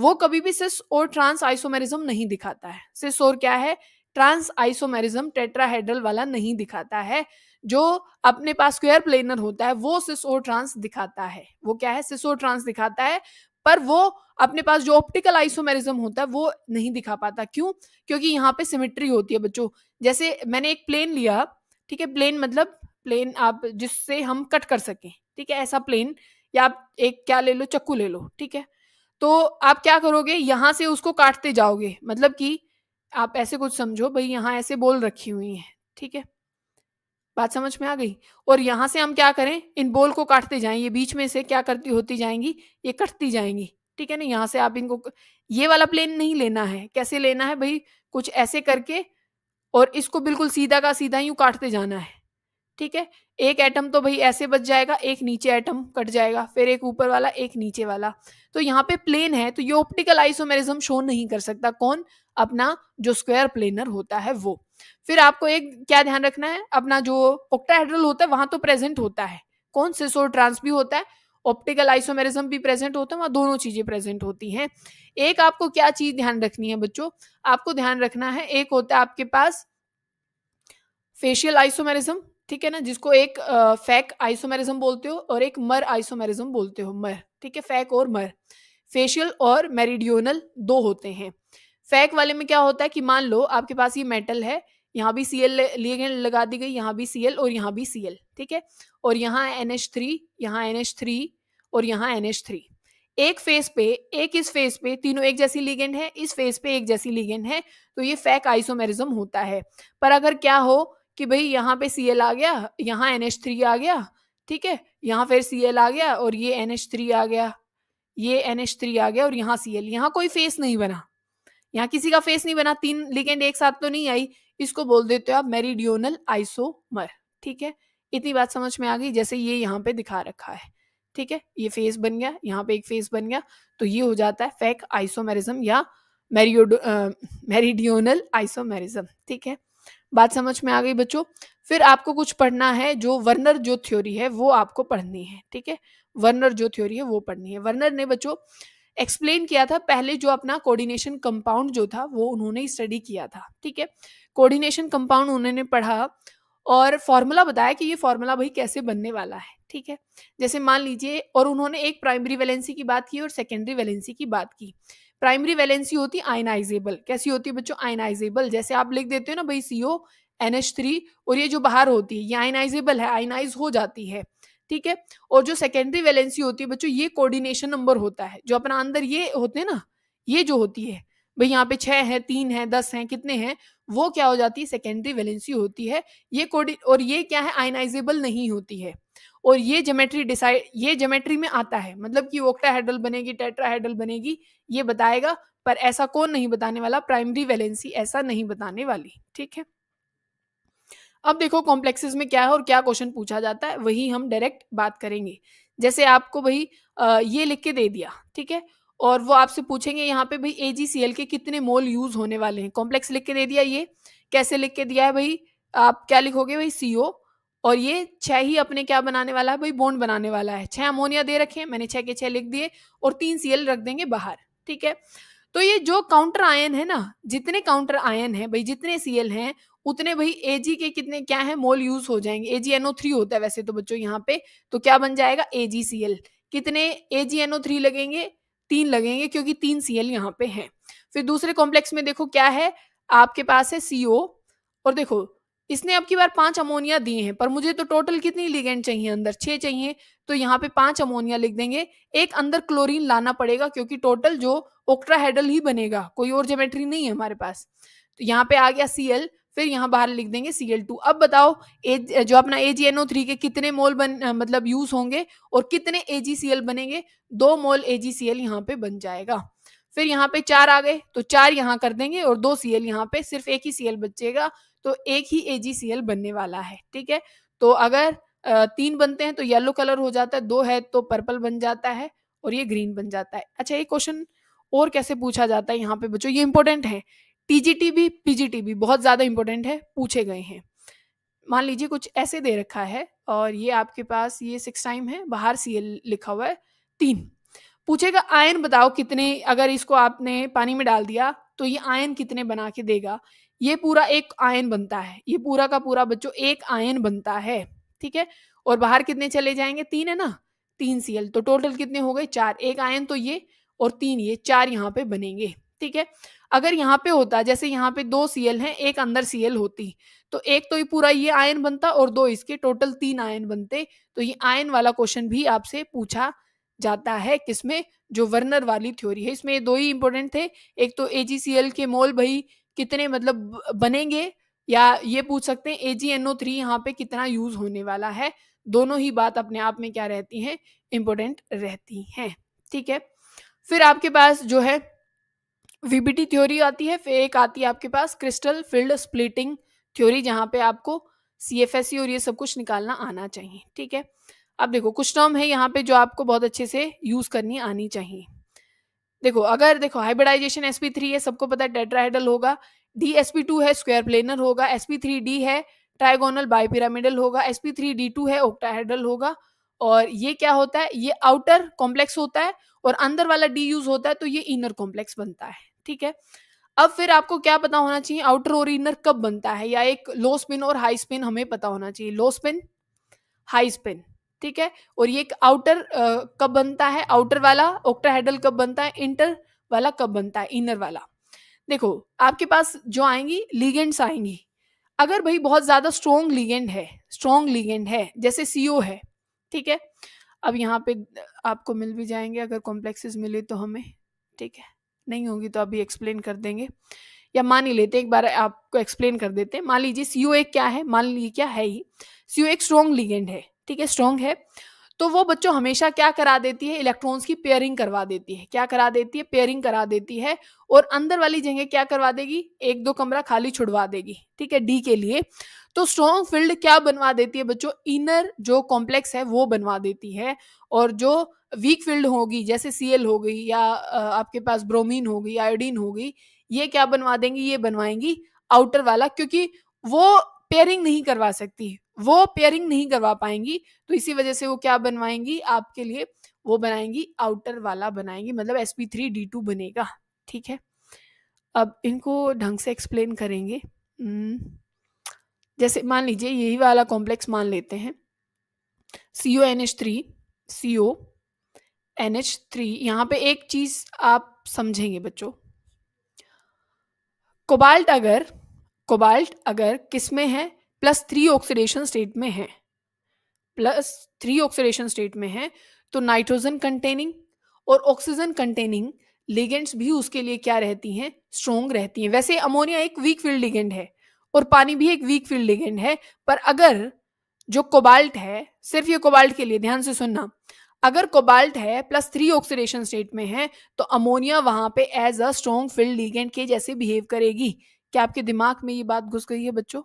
वो कभी भी सिस और ट्रांस आइसोमेरिज्म नहीं दिखाता है सिस और क्या है ट्रांस आइसोमेरिज्म टेट्राहेड्रल वाला नहीं दिखाता है जो अपने पास स्क्वेयर प्लेनर होता है वो सिसो ट्रांस दिखाता है वो क्या है सिसो ट्रांस दिखाता है पर वो अपने पास जो ऑप्टिकल आइसोमेरिज्म होता है वो नहीं दिखा पाता क्यों क्योंकि यहाँ पे सिमेट्री होती है बच्चों जैसे मैंने एक प्लेन लिया ठीक है प्लेन मतलब प्लेन आप जिससे हम कट कर सकें ठीक है ऐसा प्लेन या आप एक क्या ले लो चक्कू ले लो ठीक है तो आप क्या करोगे यहाँ से उसको काटते जाओगे मतलब कि आप ऐसे कुछ समझो भाई यहाँ ऐसे बोल रखी हुई है ठीक है बात समझ में आ गई और यहाँ से हम क्या करें इन बोल को काटते जाएं ये बीच में से क्या करती होती जाएंगी ये कटती जाएंगी ठीक है ना यहाँ से आप इनको ये वाला प्लेन नहीं लेना है कैसे लेना है भाई कुछ ऐसे करके और इसको बिल्कुल सीधा का सीधा यूं काटते जाना है ठीक है एक एटम तो भाई ऐसे बच जाएगा एक नीचे एटम कट जाएगा फिर एक ऊपर वाला एक नीचे वाला तो यहाँ पे प्लेन है तो ये ऑप्टिकल आइसोमेरिज्म शो नहीं कर सकता कौन अपना जो स्क्वायर प्लेनर होता है वो फिर आपको एक क्या ध्यान रखना है अपना जो ऑक्टाहेड्रल होता है वहां तो प्रेजेंट होता है कौन सिस और ट्रांस भी होता है ऑप्टिकल आइसोमेरिज्म भी प्रेजेंट होता है वहां दोनों चीज़ें प्रेजेंट होती हैं एक आपको क्या चीज़ ध्यान रखनी है बच्चों आपको ध्यान रखना है एक होता है आपके पास फेशियल आइसोमेरिज्म ठीक है ना जिसको एक फैक आइसोमेरिज्म बोलते हो और एक मर आइसोमेरिज्म बोलते हो मर ठीक है फैक और मर फेशियल और मेरिडियोनल दो होते हैं फैक वाले में क्या होता है कि मान लो आपके पास ये मेटल है यहाँ भी सीएल लिए गए लगा दी गई यहाँ भी सीएल और यहाँ भी सीएल ठीक है और यहाँ एन एच थ्री यहाँ एन एच थ्री और यहाँ एन एच थ्री एक फेस पे एक इस फेस पे तीनों एक जैसी लिगेंड है इस फेस पे एक जैसी लिगेंड है तो ये फैक आइसोमेरिज्म होता है पर अगर क्या हो कि भाई यहाँ पे सी आ गया यहाँ एन आ गया ठीक है यहाँ फिर सी आ गया और ये एन आ गया ये एन आ गया और यहाँ सी एल यहाँ कोई फेस नहीं बना यहाँ किसी का फेस नहीं बना तीन लिगेंड एक साथ तो नहीं आई इसको बोल देते हो आप मेरीडियोनल आइसोमर ठीक है इतनी बात समझ में आ गई जैसे ये यहाँ पे दिखा रखा है ठीक है ये फेस बन गया यहाँ पे एक फेस बन गया तो ये हो जाता है फेक आइसोमेरिज्म या मेरियोडो मेरीडियोनल आइसोमेरिज्म ठीक है बात समझ में आ गई बच्चों फिर आपको कुछ पढ़ना है जो वर्नर जो थ्योरी है वो आपको पढ़नी है ठीक है वर्नर जो थ्योरी है वो पढ़नी है वर्नर ने बच्चों एक्सप्लेन किया था पहले जो अपना कोऑर्डिनेशन कंपाउंड जो था वो उन्होंने स्टडी किया था ठीक है कोऑर्डिनेशन कंपाउंड उन्होंने पढ़ा और फॉर्मूला बताया कि ये फॉर्मूला भाई कैसे बनने वाला है ठीक है जैसे मान लीजिए और उन्होंने एक प्राइमरी वैलेंसी की बात की और सेकेंडरी वैलेंसी की बात की प्राइमरी वैलेंसी होती है आयनाइजेबल कैसी होती है बच्चों आयनाइजेबल जैसे आप लिख देते हो ना भाई सीओ एन एच थ्री और ये जो बाहर होती है ये आयनाइजेबल है आयनाइज हो जाती है ठीक है और जो सेकेंडरी वैलेंसी होती है बच्चों ये कोऑर्डिनेशन नंबर होता है जो अपना अंदर ये होते हैं ना ये जो होती है भाई यहाँ पे छह है तीन है दस है कितने हैं वो क्या हो जाती है सेकेंडरी वैलेंसी होती है ये और ये क्या है आयनाइजेबल नहीं होती है और ये जोमेट्री डिसाइड ये जोमेट्री में आता है मतलब कि हेडल बनेगी हेडल बनेगी ये बताएगा पर ऐसा कौन नहीं बताने वाला प्राइमरी वैलेंसी ऐसा नहीं बताने वाली ठीक है अब देखो कॉम्प्लेक्सेस में क्या है और क्या क्वेश्चन पूछा जाता है वही हम डायरेक्ट बात करेंगे जैसे आपको भाई ये लिख के दे दिया ठीक है और वो आपसे पूछेंगे यहाँ पे भाई ए के कितने मोल यूज होने वाले हैं कॉम्प्लेक्स लिख के दे दिया ये कैसे लिख के दिया है भाई आप क्या लिखोगे भाई सीओ और ये छह ही अपने क्या बनाने वाला है भाई बॉन्ड बनाने वाला है छह अमोनिया दे रखे हैं मैंने छह के छह लिख दिए और तीन सीएल रख देंगे बाहर ठीक है तो ये जो काउंटर आयन है ना जितने काउंटर आयन है भाई जितने सीएल हैं उतने भाई एजी के कितने क्या है मोल यूज हो जाएंगे एजीएनओ थ्री होता है वैसे तो बच्चों यहाँ पे तो क्या बन जाएगा एजीसीएल कितने एजीएनओ थ्री लगेंगे तीन लगेंगे क्योंकि तीन सीएल यहाँ पे हैं फिर दूसरे कॉम्प्लेक्स में देखो क्या है आपके पास है सीओ और देखो इसने अब की बार पांच अमोनिया दिए हैं पर मुझे तो टोटल कितनी लिगेंड चाहिए अंदर छह चाहिए तो यहाँ पे पांच अमोनिया लिख देंगे एक अंदर क्लोरीन लाना पड़ेगा क्योंकि टोटल जो ओक्ट्राहेडल ही बनेगा कोई और जोमेट्री नहीं है हमारे पास तो यहाँ पे आ गया सीएल फिर यहाँ बाहर लिख देंगे सी एल टू अब बताओ ए जो अपना ए जी एन ओ थ्री के कितने मोल बन मतलब यूज होंगे और कितने ए जी सी एल बनेंगे दो मोल ए जी सी एल यहाँ पे बन जाएगा फिर यहाँ पे चार आ गए तो चार यहाँ कर देंगे और दो सी एल यहाँ पे सिर्फ एक ही सी एल बचेगा तो एक ही एजीसीएल बनने वाला है ठीक है तो अगर तीन बनते हैं तो येलो कलर हो जाता है दो है तो पर्पल बन जाता है और ये ग्रीन बन जाता है अच्छा ये क्वेश्चन और कैसे पूछा जाता है यहाँ पे बच्चों ये इंपॉर्टेंट है टीजीटी भी पीजीटी भी बहुत ज़्यादा इंपॉर्टेंट है पूछे गए हैं मान लीजिए कुछ ऐसे दे रखा है और ये आपके पास ये सिक्स टाइम है बाहर सी लिखा हुआ है तीन पूछेगा आयन बताओ कितने अगर इसको आपने पानी में डाल दिया तो ये आयन कितने बना के देगा ये पूरा एक आयन बनता है ये पूरा का पूरा बच्चों एक आयन बनता है ठीक है और बाहर कितने चले जाएंगे तीन है ना तीन सीएल तो टोटल कितने हो गए चार एक आयन तो ये और तीन ये चार यहाँ पे बनेंगे ठीक है अगर यहाँ पे होता जैसे यहाँ पे दो सीएल हैं एक अंदर सीएल होती तो एक तो ये पूरा ये आयन बनता और दो इसके टोटल तीन आयन बनते तो ये आयन वाला क्वेश्चन भी आपसे पूछा जाता है किसमें जो वर्नर वाली थ्योरी है इसमें दो ही इंपॉर्टेंट थे एक तो एजीसीएल के मोल भाई कितने मतलब बनेंगे या ये पूछ सकते हैं ए जी एन ओ थ्री यहाँ पे कितना यूज होने वाला है दोनों ही बात अपने आप में क्या रहती हैं इंपॉर्टेंट रहती हैं ठीक है फिर आपके पास जो है वीबीटी थ्योरी आती है फिर एक आती है आपके पास क्रिस्टल फील्ड स्प्लिटिंग थ्योरी जहाँ पे आपको सी एफ एस और ये सब कुछ निकालना आना चाहिए ठीक है अब देखो कुछ टर्म है यहाँ पे जो आपको बहुत अच्छे से यूज करनी आनी चाहिए देखो अगर देखो हाइब्रिडाइजेशन एस थ्री है सबको पता है टेट्राहेडल होगा डी एस पी टू है स्क्वायर प्लेनर होगा एस थ्री डी है ट्राइगोनल बाईपिरामिडल होगा एस थ्री डी टू है ओक्टाहेडल होगा और ये क्या होता है ये आउटर कॉम्प्लेक्स होता है और अंदर वाला डी यूज होता है तो ये इनर कॉम्प्लेक्स बनता है ठीक है अब फिर आपको क्या पता होना चाहिए आउटर और इनर कब बनता है या एक लो स्पिन और हाई स्पिन हमें पता होना चाहिए लो स्पिन हाई स्पिन ठीक है और ये एक आउटर कब बनता है आउटर वाला हेडल कब बनता है इंटर वाला कब बनता है इनर वाला देखो आपके पास जो आएंगी लीगेंड्स आएंगी अगर भाई बहुत ज़्यादा स्ट्रोंग लीगेंड है स्ट्रोंग लीगेंड है जैसे सीओ है ठीक है अब यहाँ पे आपको मिल भी जाएंगे अगर कॉम्प्लेक्सेस मिले तो हमें ठीक है नहीं होगी तो अभी एक्सप्लेन कर देंगे या मान ही लेते एक बार आपको एक्सप्लेन कर देते हैं मान लीजिए सीओ एक क्या है मान लीजिए क्या है ही सीओ एक स्ट्रोंग लीगेंड है ठीक है स्ट्रॉन्ग है तो वो बच्चों हमेशा क्या करा देती है इलेक्ट्रॉन्स की पेयरिंग करवा देती है क्या करा देती है पेयरिंग करा देती है और अंदर वाली जगह क्या करवा देगी एक दो कमरा खाली छुड़वा देगी ठीक है डी के लिए तो स्ट्रॉन्ग फील्ड क्या बनवा देती है बच्चों इनर जो कॉम्प्लेक्स है वो बनवा देती है और जो वीक फील्ड होगी जैसे सी हो गई या आपके पास हो होगी आयोडीन होगी ये क्या बनवा देंगी ये बनवाएंगी आउटर वाला क्योंकि वो पेयरिंग नहीं करवा सकती वो पेयरिंग नहीं करवा पाएंगी तो इसी वजह से वो क्या बनवाएंगी आपके लिए वो बनाएंगी आउटर वाला बनाएंगी मतलब S P three D two बनेगा ठीक है अब इनको ढंग से एक्सप्लेन करेंगे हम्म, जैसे मान लीजिए यही वाला कॉम्प्लेक्स मान लेते हैं C O N H three C O N H three यहाँ पे एक चीज आप समझेंगे बच्चों कोबाल्ट अगर कोबाल्ट अगर किसमें है प्लस थ्री ऑक्सीडेशन स्टेट में है प्लस थ्री ऑक्सीडेशन स्टेट में है तो नाइट्रोजन कंटेनिंग और ऑक्सीजन कंटेनिंग लिगेंड्स भी उसके लिए क्या रहती हैं स्ट्रोंग रहती हैं वैसे अमोनिया एक वीक फील्ड लिगेंड है और पानी भी एक वीक फील्ड लिगेंड है पर अगर जो कोबाल्ट है सिर्फ ये कोबाल्ट के लिए ध्यान से सुनना अगर कोबाल्ट है प्लस थ्री ऑक्सीडेशन स्टेट में है तो अमोनिया वहां पे as a strong field ligand के जैसे बिहेव करेगी क्या आपके दिमाग में ये बात घुस गई है बच्चों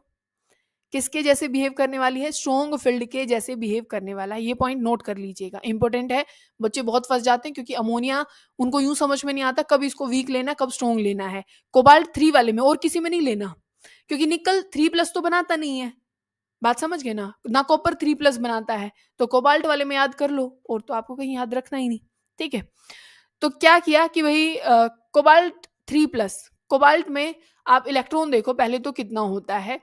किसके जैसे बिहेव करने वाली है स्ट्रोंग फील्ड के जैसे बिहेव करने वाला है ये पॉइंट नोट कर लीजिएगा इंपॉर्टेंट है बच्चे बहुत फंस जाते हैं क्योंकि अमोनिया उनको यूं समझ में नहीं आता कब इसको वीक लेना कब स्ट्रोंग लेना है कोबाल्ट थ्री वाले में और किसी में नहीं लेना क्योंकि निकल थ्री प्लस तो बनाता नहीं है बात समझ गए ना ना कॉपर थ्री प्लस बनाता है तो कोबाल्ट वाले में याद कर लो और तो आपको कहीं याद रखना ही नहीं ठीक है तो क्या किया कि भाई कोबाल्ट थ्री प्लस कोबाल्ट में आप इलेक्ट्रॉन देखो पहले तो कितना होता है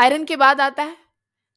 आयरन के बाद आता है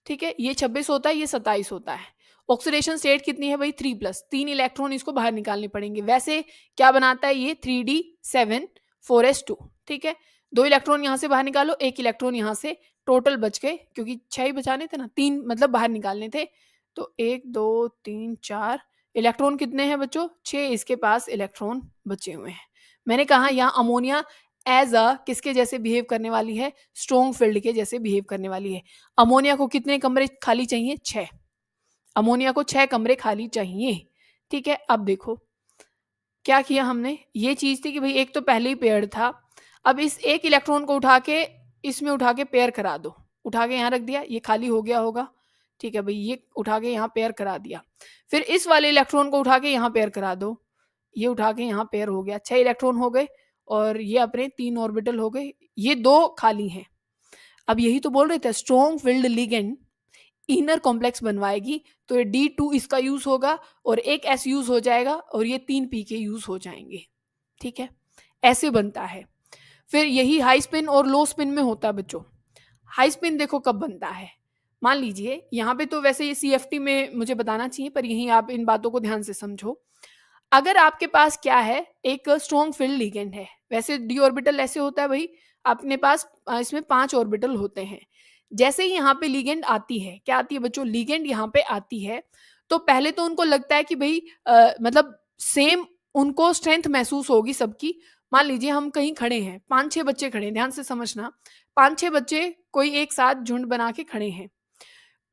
ठीक है ये छब्बीस होता है ये सत्ताईस होता है ऑक्सीडेशन स्टेट कितनी है भाई थ्री प्लस तीन इलेक्ट्रॉन इसको बाहर निकालने पड़ेंगे वैसे क्या बनाता है ये three D seven four S two ठीक है दो इलेक्ट्रॉन यहाँ से बाहर निकालो एक इलेक्ट्रॉन यहाँ से टोटल बच गए क्योंकि छह ही बचाने थे ना तीन मतलब बाहर निकालने थे तो एक दो तीन चार इलेक्ट्रॉन कितने हैं बच्चों छः इसके पास इलेक्ट्रॉन बचे हुए हैं मैंने कहा यहाँ अमोनिया एज अ किसके जैसे बिहेव करने वाली है स्ट्रोंग फील्ड के जैसे बिहेव करने वाली है अमोनिया को कितने कमरे खाली चाहिए छः अमोनिया को छः कमरे खाली चाहिए ठीक है अब देखो क्या किया हमने ये चीज़ थी कि भाई एक तो पहले ही पेयर था अब इस एक इलेक्ट्रॉन को उठा के इसमें उठा के पेयर करा दो उठा के यहाँ रख दिया ये खाली हो गया होगा ठीक है भाई ये उठा के यहाँ पेयर करा दिया फिर इस वाले इलेक्ट्रॉन को उठा के यहाँ पेयर करा दो ये उठा के यहाँ पेयर हो गया छः इलेक्ट्रॉन हो गए और ये अपने तीन ऑर्बिटल हो गए ये दो खाली हैं अब यही तो बोल रहे थे strong field ligand inner complex बनवाएगी तो ये डी टू इसका यूज होगा और एक एस यूज हो जाएगा और ये तीन पी के यूज हो जाएंगे ठीक है ऐसे बनता है फिर यही हाई स्पिन और लो स्पिन में होता है बच्चों हाई स्पिन देखो कब बनता है मान लीजिए यहाँ पे तो वैसे ये सी एफ टी में मुझे बताना चाहिए पर यहीं आप इन बातों को ध्यान से समझो अगर आपके पास क्या है एक स्ट्रॉन्ग फील्ड लिगेंड है वैसे डी ऑर्बिटल ऐसे होता है भाई अपने पास इसमें पांच ऑर्बिटल होते हैं जैसे ही यहाँ पे लीगेंड आती है क्या आती है बच्चों लीगेंड यहाँ पे आती है तो पहले तो उनको लगता है कि भाई मतलब सेम उनको स्ट्रेंथ महसूस होगी सबकी मान लीजिए हम कहीं खड़े हैं पांच छह बच्चे खड़े हैं ध्यान से समझना पांच छह बच्चे कोई एक साथ झुंड बना के खड़े हैं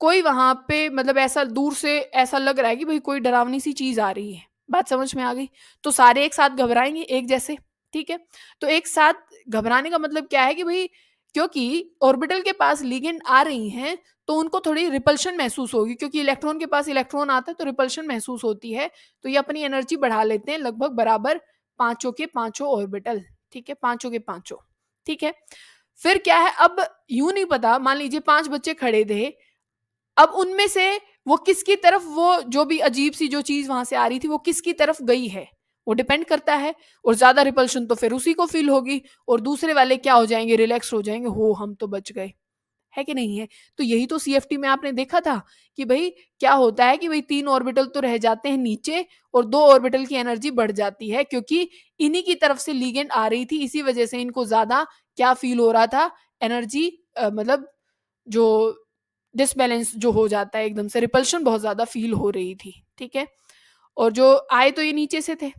कोई वहां पे मतलब ऐसा दूर से ऐसा लग रहा है कि भाई कोई डरावनी सी चीज आ रही है बात समझ में आ गई तो सारे एक साथ घबराएंगे एक जैसे ठीक है तो एक साथ घबराने का मतलब क्या है कि भाई क्योंकि ऑर्बिटल के पास लिगेंड आ रही हैं तो उनको थोड़ी रिपल्शन महसूस होगी क्योंकि इलेक्ट्रॉन के पास इलेक्ट्रॉन आता है तो रिपल्शन महसूस होती है तो ये अपनी एनर्जी बढ़ा लेते हैं लगभग बराबर पांचों के पांचों ऑर्बिटल ठीक है पांचों के पांचों ठीक है फिर क्या है अब यूं नहीं पता मान लीजिए पांच बच्चे खड़े थे अब उनमें से वो किसकी तरफ वो जो भी अजीब सी जो चीज वहां से आ रही थी वो किसकी तरफ गई है वो डिपेंड करता है और ज़्यादा रिपल्शन तो फिर उसी को फील होगी और दूसरे वाले क्या हो जाएंगे रिलैक्स हो जाएंगे हो हम तो बच गए है कि नहीं है तो यही तो सी में आपने देखा था कि भाई क्या होता है कि भाई तीन ऑर्बिटल तो रह जाते हैं नीचे और दो ऑर्बिटल की एनर्जी बढ़ जाती है क्योंकि इन्हीं की तरफ से लीगेंड आ रही थी इसी वजह से इनको ज़्यादा क्या फील हो रहा था एनर्जी आ, मतलब जो डिसबैलेंस जो हो जाता है एकदम से रिपल्शन बहुत ज़्यादा फील हो रही थी ठीक है और जो आए तो ये नीचे से थे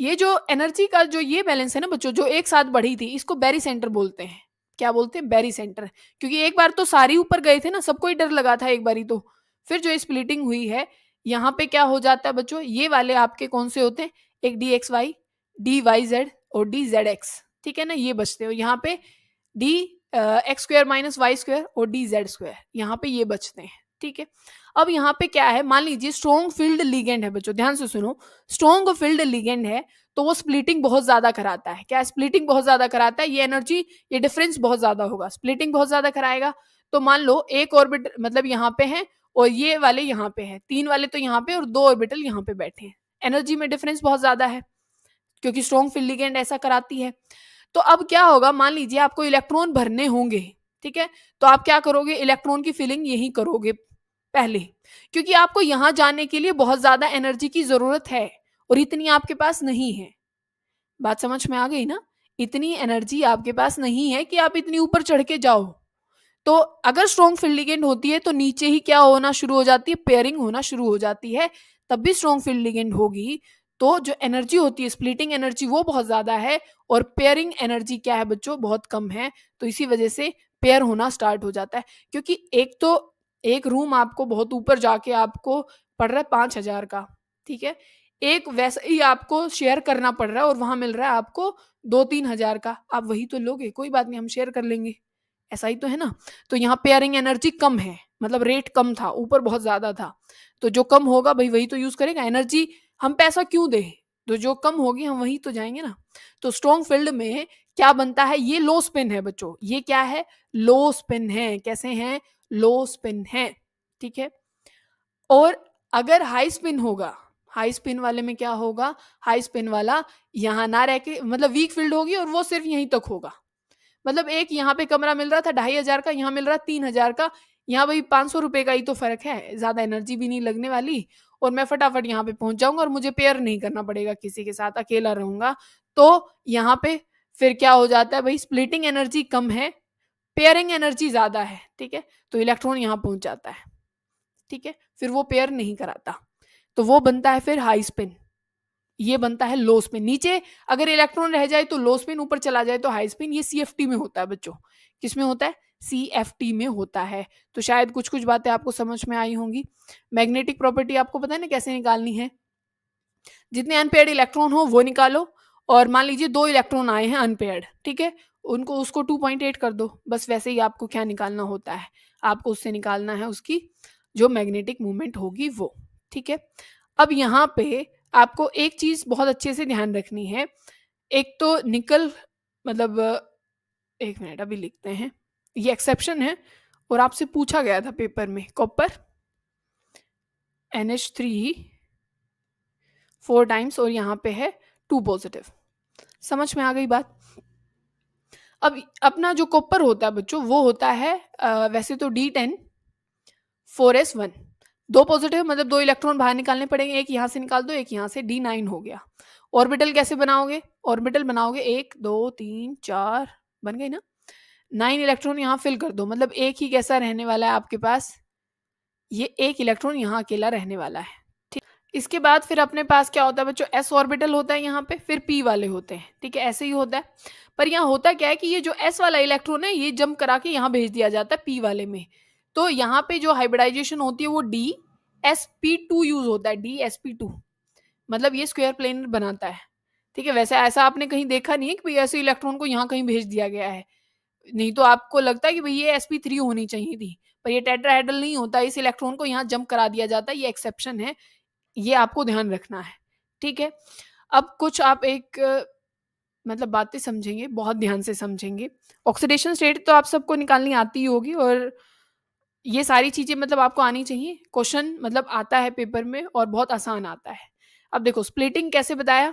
ये जो एनर्जी का जो ये बैलेंस है ना बच्चों जो एक साथ बढ़ी थी इसको बैरी सेंटर बोलते हैं क्या बोलते हैं बैरी सेंटर क्योंकि एक बार तो सारी ऊपर गए थे ना सबको ही डर लगा था एक बारी तो फिर जो स्प्लिटिंग हुई है यहाँ पे क्या हो जाता है बच्चों ये वाले आपके कौन से होते हैं एक D X Y D Y Z और डी जेड एक्स ठीक है ना ये बचते हो यहाँ पे D X square minus Y square और डी जेड स्क्वायर यहाँ पे ये बचते हैं ठीक है अब यहाँ पे क्या है मान लीजिए स्ट्रॉन्ग फील्ड लीगेंड है बच्चों ध्यान से सुनो स्ट्रॉन्ग फील्ड लीगेंड है तो वो स्प्लिटिंग बहुत ज्यादा कराता है क्या स्प्लिटिंग बहुत ज्यादा कराता है ये एनर्जी ये डिफरेंस बहुत ज्यादा होगा स्प्लिटिंग बहुत ज्यादा कराएगा तो मान लो एक ऑर्बिट मतलब यहाँ पे है और ये वाले यहाँ पे है तीन वाले तो यहाँ पे और दो ऑर्बिटल यहाँ पे बैठे हैं एनर्जी में डिफरेंस बहुत ज्यादा है क्योंकि स्ट्रॉन्ग फील्ड लीगेंड ऐसा कराती है तो अब क्या होगा मान लीजिए आपको इलेक्ट्रॉन भरने होंगे ठीक है तो आप क्या करोगे इलेक्ट्रॉन की फिलिंग यही करोगे पहले क्योंकि आपको यहां जाने के लिए बहुत ज्यादा एनर्जी की जरूरत है और इतनी आपके पास नहीं है बात समझ में आ गई ना इतनी एनर्जी आपके पास नहीं है कि आप इतनी ऊपर चढ़ के जाओ तो अगर स्ट्रॉन्ग फील्डिगेंट होती है तो नीचे ही क्या होना शुरू हो जाती है पेयरिंग होना शुरू हो जाती है तब भी स्ट्रॉन्ग फील्डिगेंट होगी तो जो एनर्जी होती है स्प्लिटिंग एनर्जी वो बहुत ज्यादा है और पेयरिंग एनर्जी क्या है बच्चों बहुत कम है तो इसी वजह से पेयर होना स्टार्ट हो जाता है क्योंकि एक तो एक रूम आपको बहुत ऊपर जाके आपको पड़ रहा है पाँच हजार का ठीक है एक वैसा ही आपको शेयर करना पड़ रहा है और वहां मिल रहा है आपको दो तीन हजार का आप वही तो लोगे कोई बात नहीं हम शेयर कर लेंगे ऐसा ही तो है ना तो यहाँ पेयरिंग एनर्जी कम है मतलब रेट कम था ऊपर बहुत ज्यादा था तो जो कम होगा भाई वही तो यूज करेगा एनर्जी हम पैसा क्यों दे तो जो कम होगी हम वही तो जाएंगे ना तो स्ट्रॉन्ग फील्ड में क्या बनता है ये लो स्पिन है बच्चों ये क्या है लो स्पिन है कैसे हैं लो स्पिन है ठीक है और अगर हाई स्पिन होगा हाई स्पिन वाले में क्या होगा हाई स्पिन वाला यहाँ ना रह के मतलब वीक फील्ड होगी और वो सिर्फ यहीं तक होगा मतलब एक यहाँ पे कमरा मिल रहा था ढाई हजार का यहाँ मिल रहा तीन हजार का यहाँ भाई पांच सौ रुपए का ही तो फर्क है ज्यादा एनर्जी भी नहीं लगने वाली और मैं फटाफट यहाँ पे पहुंच जाऊंगा और मुझे पेयर नहीं करना पड़ेगा किसी के साथ अकेला रहूंगा तो यहाँ पे फिर क्या हो जाता है भाई स्प्लिटिंग एनर्जी कम है पेयरिंग एनर्जी ज़्यादा है ठीक है तो इलेक्ट्रॉन यहाँ पहुंच जाता है ठीक है फिर वो पेयर नहीं कराता तो वो बनता है फिर हाई स्पिन ये बनता है लो स्पिन नीचे अगर इलेक्ट्रॉन रह जाए तो लो स्पिन ऊपर चला जाए तो हाई स्पिन ये सी में होता है बच्चों किसमें होता है सी में होता है तो शायद कुछ कुछ बातें आपको समझ में आई होंगी मैग्नेटिक प्रॉपर्टी आपको पता है ना कैसे निकालनी है जितने अनपेयर्ड इलेक्ट्रॉन हो वो निकालो और मान लीजिए दो इलेक्ट्रॉन आए हैं अनपेयर्ड ठीक है उनको उसको 2.8 कर दो बस वैसे ही आपको क्या निकालना होता है आपको उससे निकालना है उसकी जो मैग्नेटिक मूवमेंट होगी वो ठीक है अब यहाँ पे आपको एक चीज़ बहुत अच्छे से ध्यान रखनी है एक तो निकल मतलब एक मिनट अभी लिखते हैं ये एक्सेप्शन है और आपसे पूछा गया था पेपर में copper N H three four times और यहाँ पे है टू पॉजिटिव समझ में आ गई बात अब अपना जो कॉपर होता है बच्चों वो होता है आ, वैसे तो D ten four S one दो पॉजिटिव मतलब दो इलेक्ट्रॉन बाहर निकालने पड़ेंगे एक यहाँ से निकाल दो एक यहाँ से डी नाइन हो गया ऑर्बिटल कैसे बनाओगे ऑर्बिटल बनाओगे एक दो तीन चार बन गई ना नाइन इलेक्ट्रॉन यहाँ फिल कर दो मतलब एक ही कैसा रहने वाला है आपके पास ये एक इलेक्ट्रॉन यहाँ अकेला रहने वाला है ठीक इसके बाद फिर अपने पास क्या होता है बच्चों एस ऑर्बिटल होता है यहाँ पे फिर पी वाले होते हैं ठीक है ऐसे ही होता है पर यहाँ होता क्या है कि ये जो एस वाला इलेक्ट्रॉन है ये जम्प करा के यहाँ भेज दिया जाता है पी वाले में तो यहाँ पे जो हाइब्रिडाइजेशन होती है वो D S P two use होता है डी एस पी टू मतलब ये स्क्वेयर प्लेन बनाता है ठीक है वैसे ऐसा आपने कहीं देखा नहीं है कि भाई ऐसे इलेक्ट्रॉन को यहाँ कहीं भेज दिया गया है नहीं तो आपको लगता है कि भाई ये एस पी थ्री होनी चाहिए थी पर ये टेट्राहेड्रल नहीं होता इस इलेक्ट्रॉन को यहाँ जंप करा दिया जाता है ये एक्सेप्शन है ये आपको ध्यान रखना है ठीक है अब कुछ आप एक मतलब बातें समझेंगे बहुत ध्यान से समझेंगे ऑक्सीडेशन स्टेट तो आप सबको निकालनी आती होगी और ये सारी चीज़ें मतलब आपको आनी चाहिए क्वेश्चन मतलब आता है पेपर में और बहुत आसान आता है अब देखो स्प्लिटिंग कैसे बताया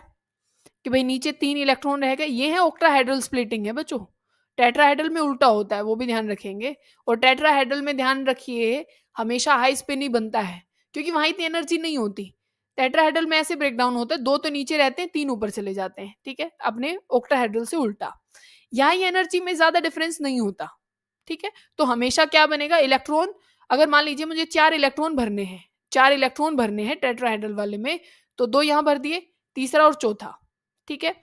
कि भाई नीचे तीन इलेक्ट्रॉन रहेगा ये है ऑक्ट्राहाइड्रल स्प्लिटिंग है बच्चों टेट्राहाइड्रल में उल्टा होता है वो भी ध्यान रखेंगे और टेट्राहाइड्रल में ध्यान रखिए हमेशा हाई स्पिन ही बनता है क्योंकि वहाँ इतनी एनर्जी नहीं होती टेट्राहेड्रल में ऐसे ब्रेकडाउन होता है दो तो नीचे रहते हैं तीन ऊपर चले जाते हैं ठीक है अपने ओक्टाहेड्रल से उल्टा यहाँ ये एनर्जी में ज्यादा डिफरेंस नहीं होता ठीक है तो हमेशा क्या बनेगा इलेक्ट्रॉन अगर मान लीजिए मुझे चार इलेक्ट्रॉन भरने हैं चार इलेक्ट्रॉन भरने हैं टेट्राहेड्रल वाले में तो दो यहाँ भर दिए तीसरा और चौथा ठीक है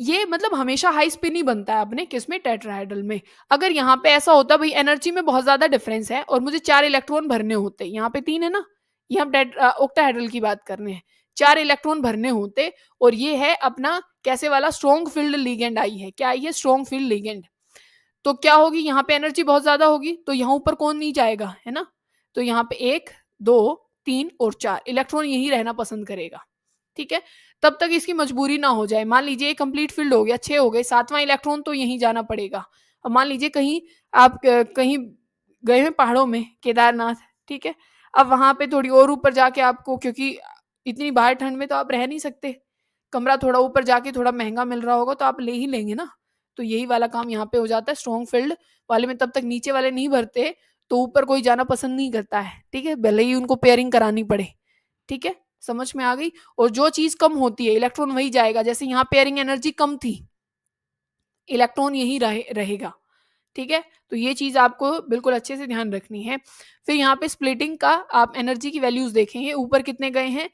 ये मतलब हमेशा हाई स्पिन ही बनता है अपने किस में टेट्राहेड्रल में अगर यहाँ पे ऐसा होता भाई एनर्जी में बहुत ज्यादा डिफरेंस है और मुझे चार इलेक्ट्रॉन भरने होते यहाँ पे तीन है ना ये हम ओक्टाहेड्रल की बात कर रहे हैं चार इलेक्ट्रॉन भरने होते और ये है अपना कैसे वाला स्ट्रॉन्ग फील्ड लीगेंड आई है क्या आई है स्ट्रॉन्ग फील्ड लीगेंड तो क्या होगी यहाँ पे एनर्जी बहुत ज्यादा होगी तो यहाँ ऊपर कौन नहीं जाएगा है ना तो यहाँ पे एक दो तीन और चार इलेक्ट्रॉन यही रहना पसंद करेगा ठीक है तब तक इसकी मजबूरी ना हो जाए मान लीजिए कंप्लीट फील्ड हो गया छह हो गए सातवां इलेक्ट्रॉन तो यहीं जाना पड़ेगा अब मान लीजिए कहीं आप कहीं गए हैं पहाड़ों में केदारनाथ ठीक है अब वहाँ पे थोड़ी और ऊपर जाके आपको क्योंकि इतनी बाहर ठंड में तो आप रह नहीं सकते कमरा थोड़ा ऊपर जाके थोड़ा महंगा मिल रहा होगा तो आप ले ही लेंगे ना तो यही वाला काम यहाँ पे हो जाता है स्ट्रॉन्ग फील्ड वाले में तब तक नीचे वाले नहीं भरते तो ऊपर कोई जाना पसंद नहीं करता है ठीक है भले ही उनको पेयरिंग करानी पड़े ठीक है समझ में आ गई और जो चीज कम होती है इलेक्ट्रॉन वही जाएगा जैसे यहाँ पेयरिंग एनर्जी कम थी इलेक्ट्रॉन यही रहे, रहेगा ठीक है तो ये चीज़ आपको बिल्कुल अच्छे से ध्यान रखनी है फिर यहाँ पे स्प्लिटिंग का आप एनर्जी की वैल्यूज देखेंगे ऊपर कितने गए हैं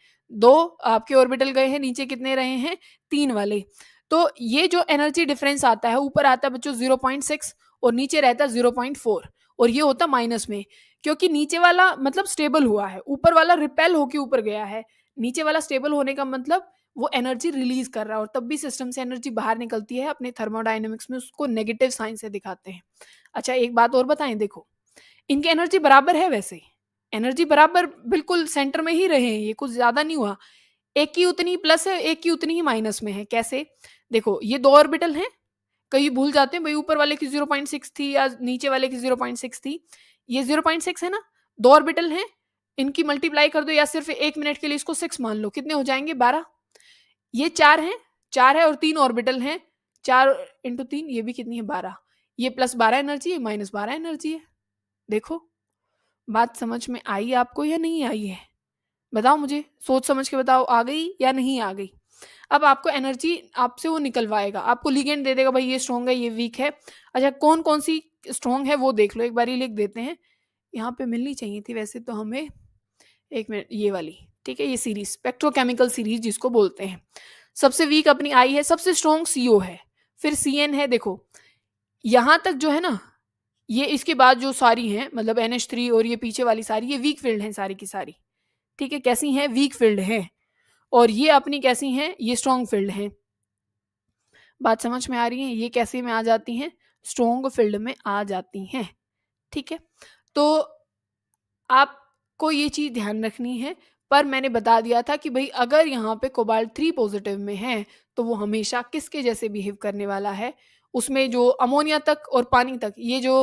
दो आपके ऑर्बिटल गए हैं नीचे कितने रहे हैं तीन वाले तो ये जो एनर्जी डिफरेंस आता है ऊपर आता है बच्चों जीरो पॉइंट सिक्स और नीचे रहता है जीरो पॉइंट फोर और ये होता माइनस में क्योंकि नीचे वाला मतलब स्टेबल हुआ है ऊपर वाला रिपेल होके ऊपर गया है नीचे वाला स्टेबल होने का मतलब वो एनर्जी रिलीज कर रहा है और तब भी सिस्टम से एनर्जी बाहर निकलती है अपने थर्मोडाइनमिक्स में उसको नेगेटिव साइन से दिखाते हैं अच्छा एक बात और बताएं देखो इनकी एनर्जी बराबर है वैसे एनर्जी बराबर बिल्कुल सेंटर में ही रहे हैं ये कुछ ज़्यादा नहीं हुआ एक की उतनी प्लस है एक की उतनी ही माइनस में है कैसे देखो ये दो ऑर्बिटल हैं कई भूल जाते हैं भाई ऊपर वाले की जीरो पॉइंट सिक्स थी या नीचे वाले की जीरो पॉइंट सिक्स थी ये जीरो पॉइंट सिक्स है ना दो ऑर्बिटल हैं इनकी मल्टीप्लाई कर दो या सिर्फ एक मिनट के लिए इसको सिक्स मान लो कितने हो जाएंगे बारह ये चार हैं चार है और तीन ऑर्बिटल हैं चार इंटू तीन ये भी कितनी है बारह ये प्लस बारह एनर्जी है माइनस बारह एनर्जी है देखो बात समझ में आई आपको या नहीं आई है बताओ मुझे सोच समझ के बताओ आ गई या नहीं आ गई अब आपको एनर्जी आपसे वो निकलवाएगा आपको लिगेंड दे देगा भाई ये स्ट्रॉन्ग है ये वीक है अच्छा कौन कौन सी स्ट्रॉन्ग है वो देख लो एक बार ही लिख देते हैं यहाँ पे मिलनी चाहिए थी वैसे तो हमें एक मिनट ये वाली ठीक है ये सीरीज स्पेक्ट्रोकेमिकल सीरीज जिसको बोलते हैं सबसे वीक अपनी आई है सबसे स्ट्रॉन्ग सीओ है फिर एन है देखो यहाँ तक जो है ना ये इसके बाद जो सारी हैं मतलब एन एच थ्री और ये पीछे वाली सारी ये वीक फील्ड हैं सारी की सारी ठीक है कैसी हैं वीक फील्ड है और ये अपनी कैसी हैं ये स्ट्रॉन्ग फील्ड हैं बात समझ में आ रही है ये कैसे में आ जाती हैं स्ट्रॉन्ग फील्ड में आ जाती हैं ठीक है तो आपको ये चीज़ ध्यान रखनी है पर मैंने बता दिया था कि भाई अगर यहाँ पे कोबाल थ्री पॉजिटिव में है तो वो हमेशा किसके जैसे बिहेव करने वाला है उसमें जो अमोनिया तक और पानी तक ये जो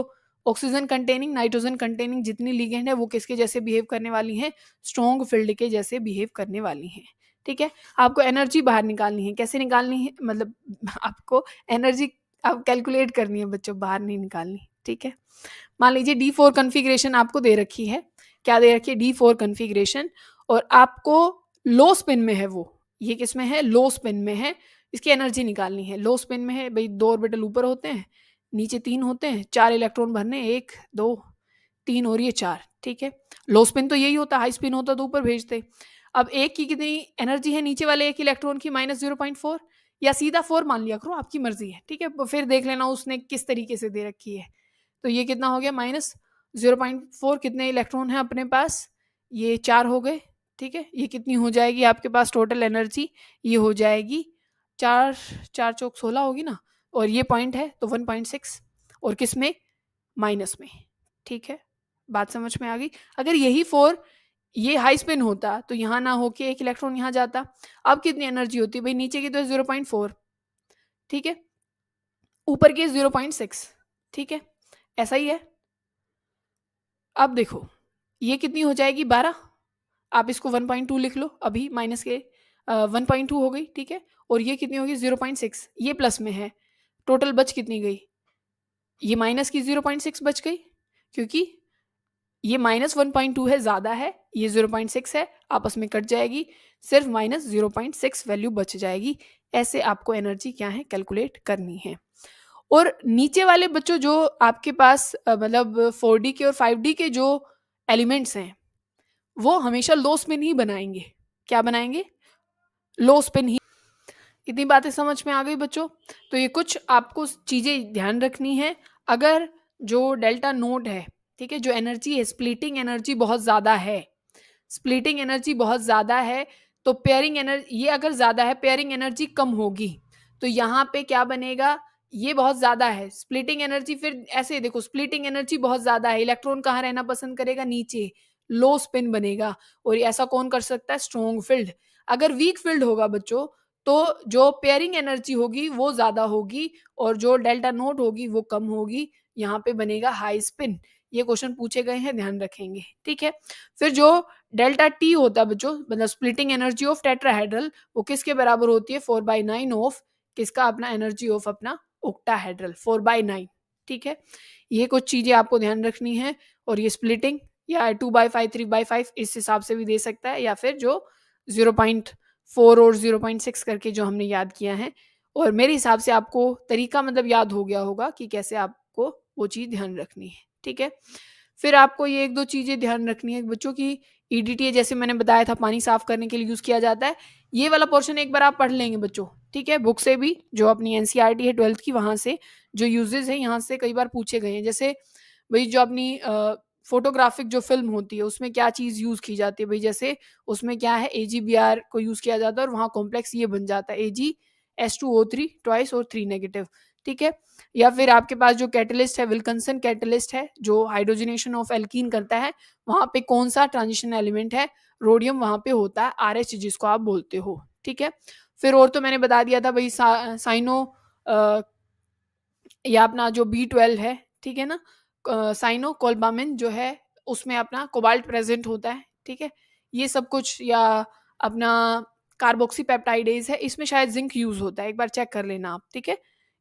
ऑक्सीजन कंटेनिंग नाइट्रोजन कंटेनिंग जितनी लिगेंड है वो किसके जैसे बिहेव करने वाली हैं स्ट्रॉन्ग फील्ड के जैसे बिहेव करने वाली हैं ठीक है आपको एनर्जी बाहर निकालनी है कैसे निकालनी है मतलब आपको एनर्जी आप कैलकुलेट करनी है बच्चों बाहर नहीं निकालनी ठीक है मान लीजिए डी फोर कन्फिग्रेशन आपको दे रखी है क्या दे रखी है डी फोर कन्फिग्रेशन और आपको लो स्पिन में है वो ये किस में है लो स्पिन में है इसकी एनर्जी निकालनी है लो स्पिन में है भाई दो ऑर्बिटल ऊपर होते हैं नीचे तीन होते हैं चार इलेक्ट्रॉन भरने एक दो तीन और ये चार ठीक है लो स्पिन तो यही होता हाई स्पिन होता तो ऊपर भेजते अब एक की कितनी एनर्जी है नीचे वाले एक इलेक्ट्रॉन की माइनस जीरो पॉइंट फोर या सीधा फोर मान लिया करो आपकी मर्जी है ठीक है फिर देख लेना उसने किस तरीके से दे रखी है तो ये कितना हो गया माइनस जीरो पॉइंट फोर कितने इलेक्ट्रॉन हैं अपने पास ये चार हो गए ठीक है ये कितनी हो जाएगी आपके पास टोटल एनर्जी ये हो जाएगी चार चार चौक सोलह होगी ना और ये पॉइंट है तो वन पॉइंट सिक्स और किस में माइनस में ठीक है बात समझ में आ गई अगर यही फोर ये हाई स्पिन होता तो यहाँ ना होके एक इलेक्ट्रॉन यहाँ जाता अब कितनी एनर्जी होती भाई नीचे की तो जीरो पॉइंट फोर ठीक है ऊपर की जीरो पॉइंट सिक्स ठीक है ऐसा ही है अब देखो ये कितनी हो जाएगी बारह आप इसको 1.2 लिख लो अभी माइनस के वन पॉइंट टू हो गई ठीक है और ये कितनी होगी जीरो पॉइंट सिक्स ये प्लस में है टोटल बच कितनी गई ये माइनस की जीरो पॉइंट सिक्स बच गई क्योंकि ये माइनस वन पॉइंट टू है ज़्यादा है ये जीरो पॉइंट सिक्स है आपस में कट जाएगी सिर्फ minus zero point six value बच जाएगी ऐसे आपको एनर्जी क्या है कैलकुलेट करनी है और नीचे वाले बच्चों जो आपके पास मतलब फोर डी के और फाइव डी के जो एलिमेंट्स हैं वो हमेशा लो स्पिन ही बनाएंगे क्या बनाएंगे लो स्पिन ही इतनी बातें समझ में आ गई बच्चों तो ये कुछ आपको चीज़ें ध्यान रखनी है अगर जो डेल्टा नोड है ठीक है जो एनर्जी है स्प्लिटिंग एनर्जी बहुत ज़्यादा है स्प्लिटिंग एनर्जी बहुत ज़्यादा है तो पेयरिंग एनर्जी ये अगर ज़्यादा है पेयरिंग एनर्जी कम होगी तो यहाँ पे क्या बनेगा ये बहुत ज़्यादा है स्प्लिटिंग एनर्जी फिर ऐसे देखो स्प्लिटिंग एनर्जी बहुत ज़्यादा है इलेक्ट्रॉन कहाँ रहना पसंद करेगा नीचे लो स्पिन बनेगा और ऐसा कौन कर सकता है स्ट्रोंग फील्ड अगर वीक फील्ड होगा बच्चों तो जो पेयरिंग एनर्जी होगी वो ज़्यादा होगी और जो डेल्टा नोट होगी वो कम होगी यहाँ पे बनेगा हाई स्पिन ये क्वेश्चन पूछे गए हैं ध्यान रखेंगे ठीक है फिर जो डेल्टा टी होता है बच्चों मतलब स्प्लिटिंग एनर्जी ऑफ टेट्राहेड्रल वो किसके बराबर होती है फोर बाई नाइन ऑफ किसका अपना एनर्जी ऑफ अपना ओक्टाहेड्रल फोर बाई नाइन ठीक है ये कुछ चीज़ें आपको ध्यान रखनी है और ये स्प्लिटिंग या two by five three by five इस हिसाब से भी दे सकता है या फिर जो ज़ीरो पॉइंट फोर और ज़ीरो पॉइंट सिक्स करके जो हमने याद किया है और मेरे हिसाब से आपको तरीका मतलब याद हो गया होगा कि कैसे आपको वो चीज़ ध्यान रखनी है ठीक है फिर आपको ये एक दो चीज़ें ध्यान रखनी है बच्चों की ई e जैसे मैंने बताया था पानी साफ करने के लिए यूज़ किया जाता है ये वाला पोर्शन एक बार आप पढ़ लेंगे बच्चों ठीक है बुक से भी जो अपनी एन e है ट्वेल्थ की वहाँ से जो यूजेज हैं यहाँ से कई बार पूछे गए हैं जैसे भाई जो अपनी फोटोग्राफिक जो फिल्म होती है उसमें क्या चीज़ यूज़ की जाती है भाई जैसे उसमें क्या है ए को यूज़ किया जाता है और वहां कॉम्प्लेक्स ये बन जाता है A G S two O three twice और थ्री नेगेटिव ठीक है या फिर आपके पास जो कैटलिस्ट है विल्कनसन कैटलिस्ट है जो हाइड्रोजनेशन ऑफ एल्कीन करता है वहां पे कौन सा ट्रांजिशन एलिमेंट है रोडियम वहां पे होता है आर जिसको आप बोलते हो ठीक है फिर और तो मैंने बता दिया था भाई सा, साइनो आ, या अपना जो बी ट्वेल्व है ठीक है ना साइनो कोल्बामिन जो है उसमें अपना कोबाल्ट प्रेजेंट होता है ठीक है ये सब कुछ या अपना कार्बोक्सी पेप्टाइडेज है इसमें शायद जिंक यूज होता है एक बार चेक कर लेना आप ठीक है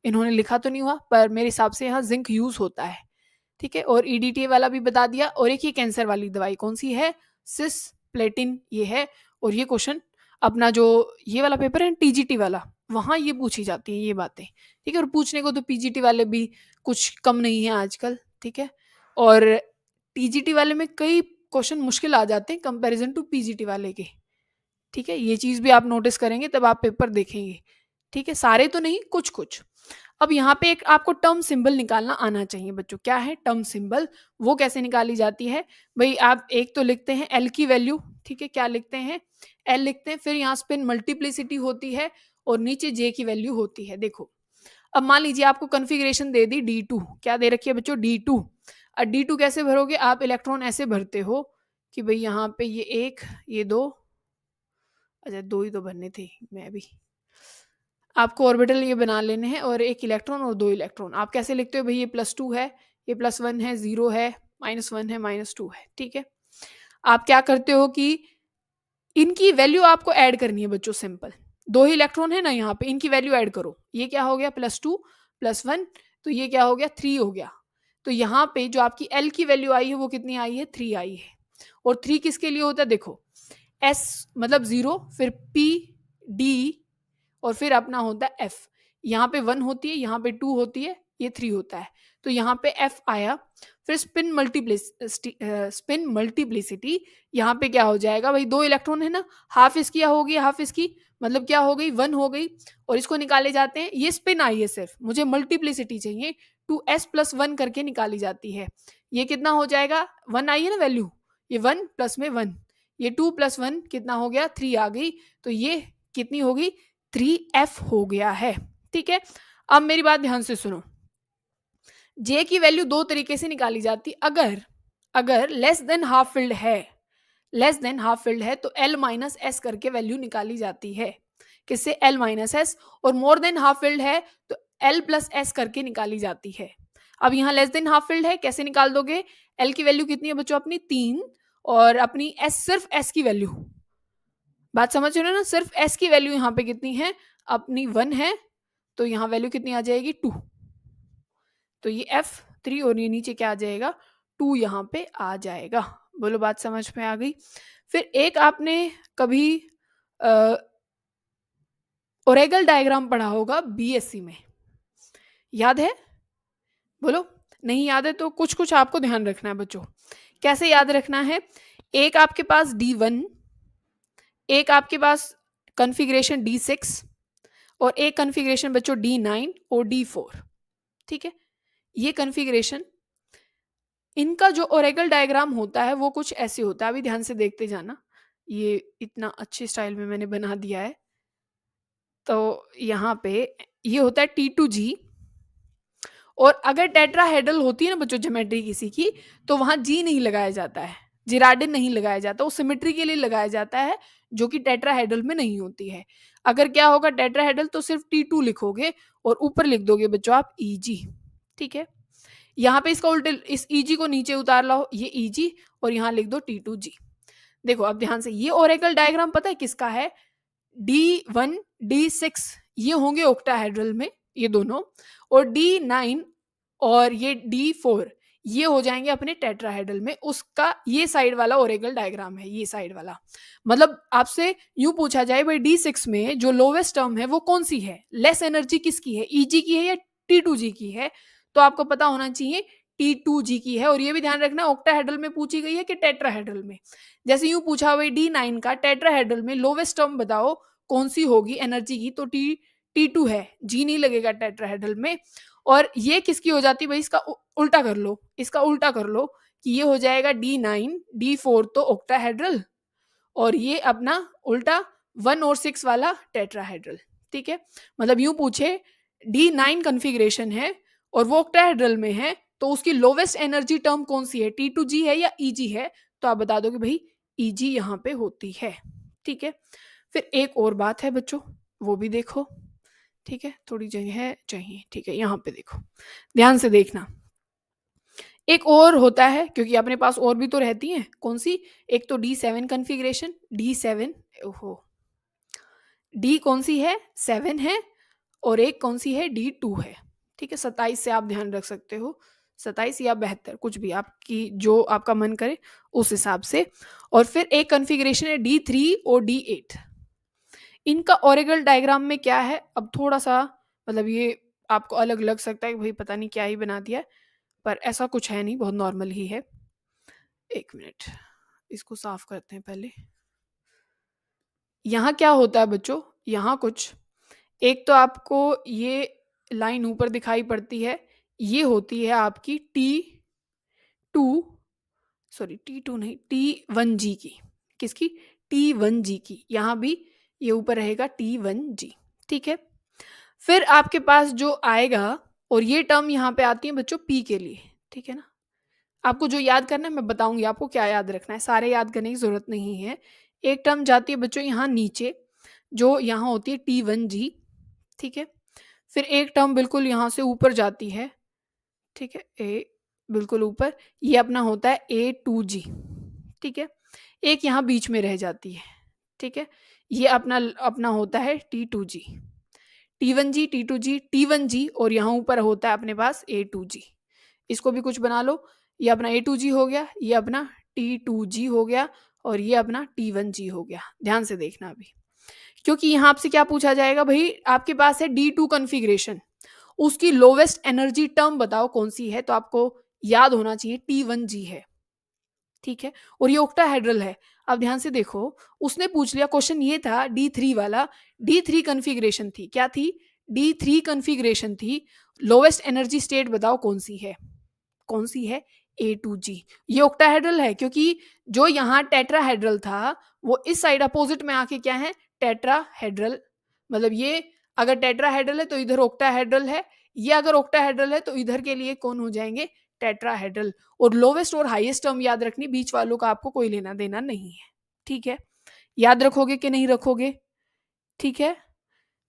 इन्होंने लिखा तो नहीं हुआ पर मेरे हिसाब से यहाँ जिंक यूज होता है ठीक है और ई e वाला भी बता दिया और एक ही कैंसर वाली दवाई कौन सी है सिस प्लेटिन ये है और ये क्वेश्चन अपना जो ये वाला पेपर है टीजीटी वाला वहां ये पूछी जाती है ये बातें ठीक है और पूछने को तो पीजीटी वाले भी कुछ कम नहीं है आजकल ठीक है और टीजीटी वाले में कई क्वेश्चन मुश्किल आ जाते हैं कंपैरिजन टू पीजीटी वाले के ठीक है ये चीज़ भी आप नोटिस करेंगे तब आप पेपर देखेंगे ठीक है सारे तो नहीं कुछ कुछ अब यहाँ पे एक आपको टर्म सिंबल निकालना आना चाहिए बच्चों क्या है टर्म सिंबल वो कैसे निकाली जाती है भाई आप एक तो लिखते हैं एल की वैल्यू ठीक है क्या लिखते हैं एल लिखते हैं फिर यहाँ स्पिन मल्टीप्लिसिटी होती है और नीचे जे की वैल्यू होती है देखो अब मान लीजिए आपको कन्फिग्रेशन दे दी डी टू क्या दे रखी है बच्चों डी टू अब डी टू कैसे भरोगे आप इलेक्ट्रॉन ऐसे भरते हो कि भाई यहाँ पे ये एक ये दो अच्छा दो ही तो भरने थे मैं भी आपको ऑर्बिटल ये बना लेने हैं और एक इलेक्ट्रॉन और दो इलेक्ट्रॉन आप कैसे लिखते हो भाई ये प्लस टू है ये प्लस वन है ज़ीरो है माइनस वन है माइनस टू है ठीक है आप क्या करते हो कि इनकी वैल्यू आपको ऐड करनी है बच्चों सिंपल दो ही इलेक्ट्रॉन है ना यहाँ पे इनकी वैल्यू ऐड करो ये क्या हो गया प्लस टू प्लस वन तो ये क्या हो गया थ्री हो गया तो यहाँ पे जो आपकी एल की वैल्यू आई है वो कितनी आई है थ्री आई है और थ्री किसके लिए होता है देखो एस मतलब जीरो फिर पी डी और फिर अपना होता है एफ यहाँ पे वन होती है यहाँ पे टू होती है ये थ्री होता है तो यहाँ पे एफ आया फिर स्पिन मल्टीप्लिसिटी स्पिन मल्टीप्लिसिटी यहाँ पे क्या हो जाएगा भाई दो इलेक्ट्रॉन है ना हाफ इसकी होगी हाफ इसकी मतलब क्या हो गई वन हो गई और इसको निकाले जाते हैं ये स्पिन आई है सिर्फ मुझे मल्टीप्लिसिटी चाहिए टू एस प्लस वन करके निकाली जाती है ये कितना हो जाएगा वन आई है ना वैल्यू ये वन प्लस में वन ये टू प्लस वन कितना हो गया थ्री आ गई तो ये कितनी होगी थ्री एफ हो गया है ठीक है अब मेरी बात ध्यान से सुनो जे की वैल्यू दो तरीके से निकाली जाती अगर अगर लेस देन हाफ फील्ड है लेस देन हाफ फील्ड है तो एल माइनस एस करके वैल्यू निकाली जाती है किससे एल माइनस एस और मोर देन हाफ फील्ड है तो एल प्लस एस करके निकाली जाती है अब यहाँ लेस देन हाफ फील्ड है कैसे निकाल दोगे एल की वैल्यू कितनी है बच्चों अपनी तीन और अपनी एस सिर्फ एस की वैल्यू बात समझ रहे हो ना सिर्फ एस की वैल्यू यहाँ पे कितनी है अपनी वन है तो यहाँ वैल्यू कितनी आ जाएगी टू तो ये एफ थ्री और ये नीचे क्या आ जाएगा टू यहाँ पे आ जाएगा बोलो बात समझ में आ गई फिर एक आपने कभी ओरेगल डायग्राम पढ़ा होगा बीएससी में याद है बोलो नहीं याद है तो कुछ कुछ आपको ध्यान रखना है बच्चों कैसे याद रखना है एक आपके पास डी वन एक आपके पास कॉन्फ़िगरेशन डी सिक्स और एक कॉन्फ़िगरेशन बच्चों डी नाइन और डी फोर ठीक है ये कन्फिग्रेशन इनका जो ओरेगल डायग्राम होता है वो कुछ ऐसे होता है अभी ध्यान से देखते जाना ये इतना अच्छे स्टाइल में मैंने बना दिया है तो यहाँ पे ये होता है टी टू जी और अगर टेट्रा हेडल होती है ना बच्चों जोमेट्री किसी की तो वहाँ जी नहीं लगाया जाता है जिराडिन नहीं लगाया जाता वो सिमेट्री के लिए लगाया जाता है जो कि हेडल में नहीं होती है अगर क्या होगा टेट्रा हेडल तो सिर्फ टी टू लिखोगे और ऊपर लिख दोगे बच्चों आप ई e जी ठीक है यहाँ पे इसका उल्टे इस ईजी e को नीचे उतार लाओ ये ईजी e और यहाँ लिख दो टी टू जी देखो अब ध्यान से ये ओरेकल डायग्राम पता है किसका है डी वन डी सिक्स ये होंगे ओक्टाहाइड्रल में ये दोनों और डी नाइन और ये डी फोर ये हो जाएंगे अपने टेट्राहेड्रल में उसका ये साइड वाला ओरेगल डायग्राम है ये साइड वाला मतलब आपसे यूं पूछा जाए भाई डी सिक्स में जो लोवेस्ट टर्म है वो कौन सी है लेस एनर्जी किसकी है ई e जी की है या टी टू जी की है तो आपको पता होना चाहिए टी टू जी की है और ये भी ध्यान रखना ऑक्टाहेड्रल में पूछी गई है कि टेट्राहेड्रल में जैसे यूं पूछा हुआ डी नाइन का टेट्राहेड्रल में लोवेस्ट टर्म बताओ कौन सी होगी एनर्जी की तो टी टी टू है जी नहीं लगेगा टेट्राहेड्रल में और ये किसकी हो जाती भाई इसका उल्टा कर लो इसका उल्टा कर लो कि ये हो जाएगा डी नाइन डी फोर तो ऑक्टाहेड्रल और ये अपना उल्टा वन और सिक्स वाला टेट्राहेड्रल ठीक है मतलब यूं पूछे डी नाइन कन्फिग्रेशन है और वो ऑक्टाहेड्रल में है तो उसकी लोवेस्ट एनर्जी टर्म कौन सी है टी टू जी है या ई e जी है तो आप बता दो कि भाई ई e जी यहाँ पे होती है ठीक है फिर एक और बात है बच्चों वो भी देखो ठीक है थोड़ी जगह चाहिए ठीक है यहाँ पे देखो ध्यान से देखना एक और होता है क्योंकि अपने पास और भी तो रहती हैं कौन सी एक तो D seven configuration D seven ओहो डी कौन सी है सेवन है और एक कौन सी है डी टू है ठीक है सत्ताईस से आप ध्यान रख सकते हो सताइस या बेहतर कुछ भी आपकी जो आपका मन करे उस हिसाब से और फिर एक कन्फिग्रेशन है डी थ्री और डी एट इनका ओरिगल डायग्राम में क्या है अब थोड़ा सा मतलब ये आपको अलग लग सकता है कि भाई पता नहीं क्या ही बना दिया है पर ऐसा कुछ है नहीं बहुत नॉर्मल ही है एक मिनट इसको साफ करते हैं पहले यहाँ क्या होता है बच्चों यहाँ कुछ एक तो आपको ये लाइन ऊपर दिखाई पड़ती है ये होती है आपकी T two sorry T two नहीं टी वन जी की किसकी टी वन जी की यहाँ भी ये ऊपर रहेगा टी वन जी ठीक है फिर आपके पास जो आएगा और ये टर्म यहाँ पे आती है बच्चों पी के लिए ठीक है ना आपको जो याद करना है मैं बताऊंगी आपको क्या याद रखना है सारे याद करने की ज़रूरत नहीं है एक टर्म जाती है बच्चों यहाँ नीचे जो यहाँ होती है टी वन जी ठीक है फिर एक टर्म बिल्कुल यहाँ से ऊपर जाती है ठीक है ए बिल्कुल ऊपर ये अपना होता है ए टू जी ठीक है एक यहाँ बीच में रह जाती है ठीक है ये अपना अपना होता है T two G T one G T two G T one G और यहाँ ऊपर होता है अपने पास ए टू जी इसको भी कुछ बना लो ये अपना ए टू जी हो गया ये अपना टी टू जी हो गया और ये अपना टी वन जी हो गया ध्यान से देखना अभी क्योंकि यहां आपसे क्या पूछा जाएगा भाई आपके पास है डी टू कन्फिग्रेशन उसकी लोवेस्ट एनर्जी टर्म बताओ कौन सी है तो आपको याद होना चाहिए टी वन जी है ठीक है और ये ओक्टाहेड्रल है अब ध्यान से देखो उसने पूछ लिया क्वेश्चन ये था डी थ्री वाला डी थ्री कन्फिग्रेशन थी क्या थी डी थ्री कन्फिग्रेशन थी लोवेस्ट एनर्जी स्टेट बताओ कौन सी है कौन सी है ए टू जी ये ओक्टाहेड्रल है क्योंकि जो यहाँ टेट्राहेड्रल था वो इस साइड अपोजिट में आके क्या है टेट्राहेड्रल मतलब ये अगर टेट्राहेड्रल है तो इधर ऑक्टाहेड्रल है ये अगर ऑक्टाहेड्रल है तो इधर के लिए कौन हो जाएंगे टेट्राहेड्रल और लोवेस्ट और हाइएस्ट टर्म याद रखनी बीच वालों का आपको कोई लेना देना नहीं है ठीक है याद रखोगे कि नहीं रखोगे ठीक है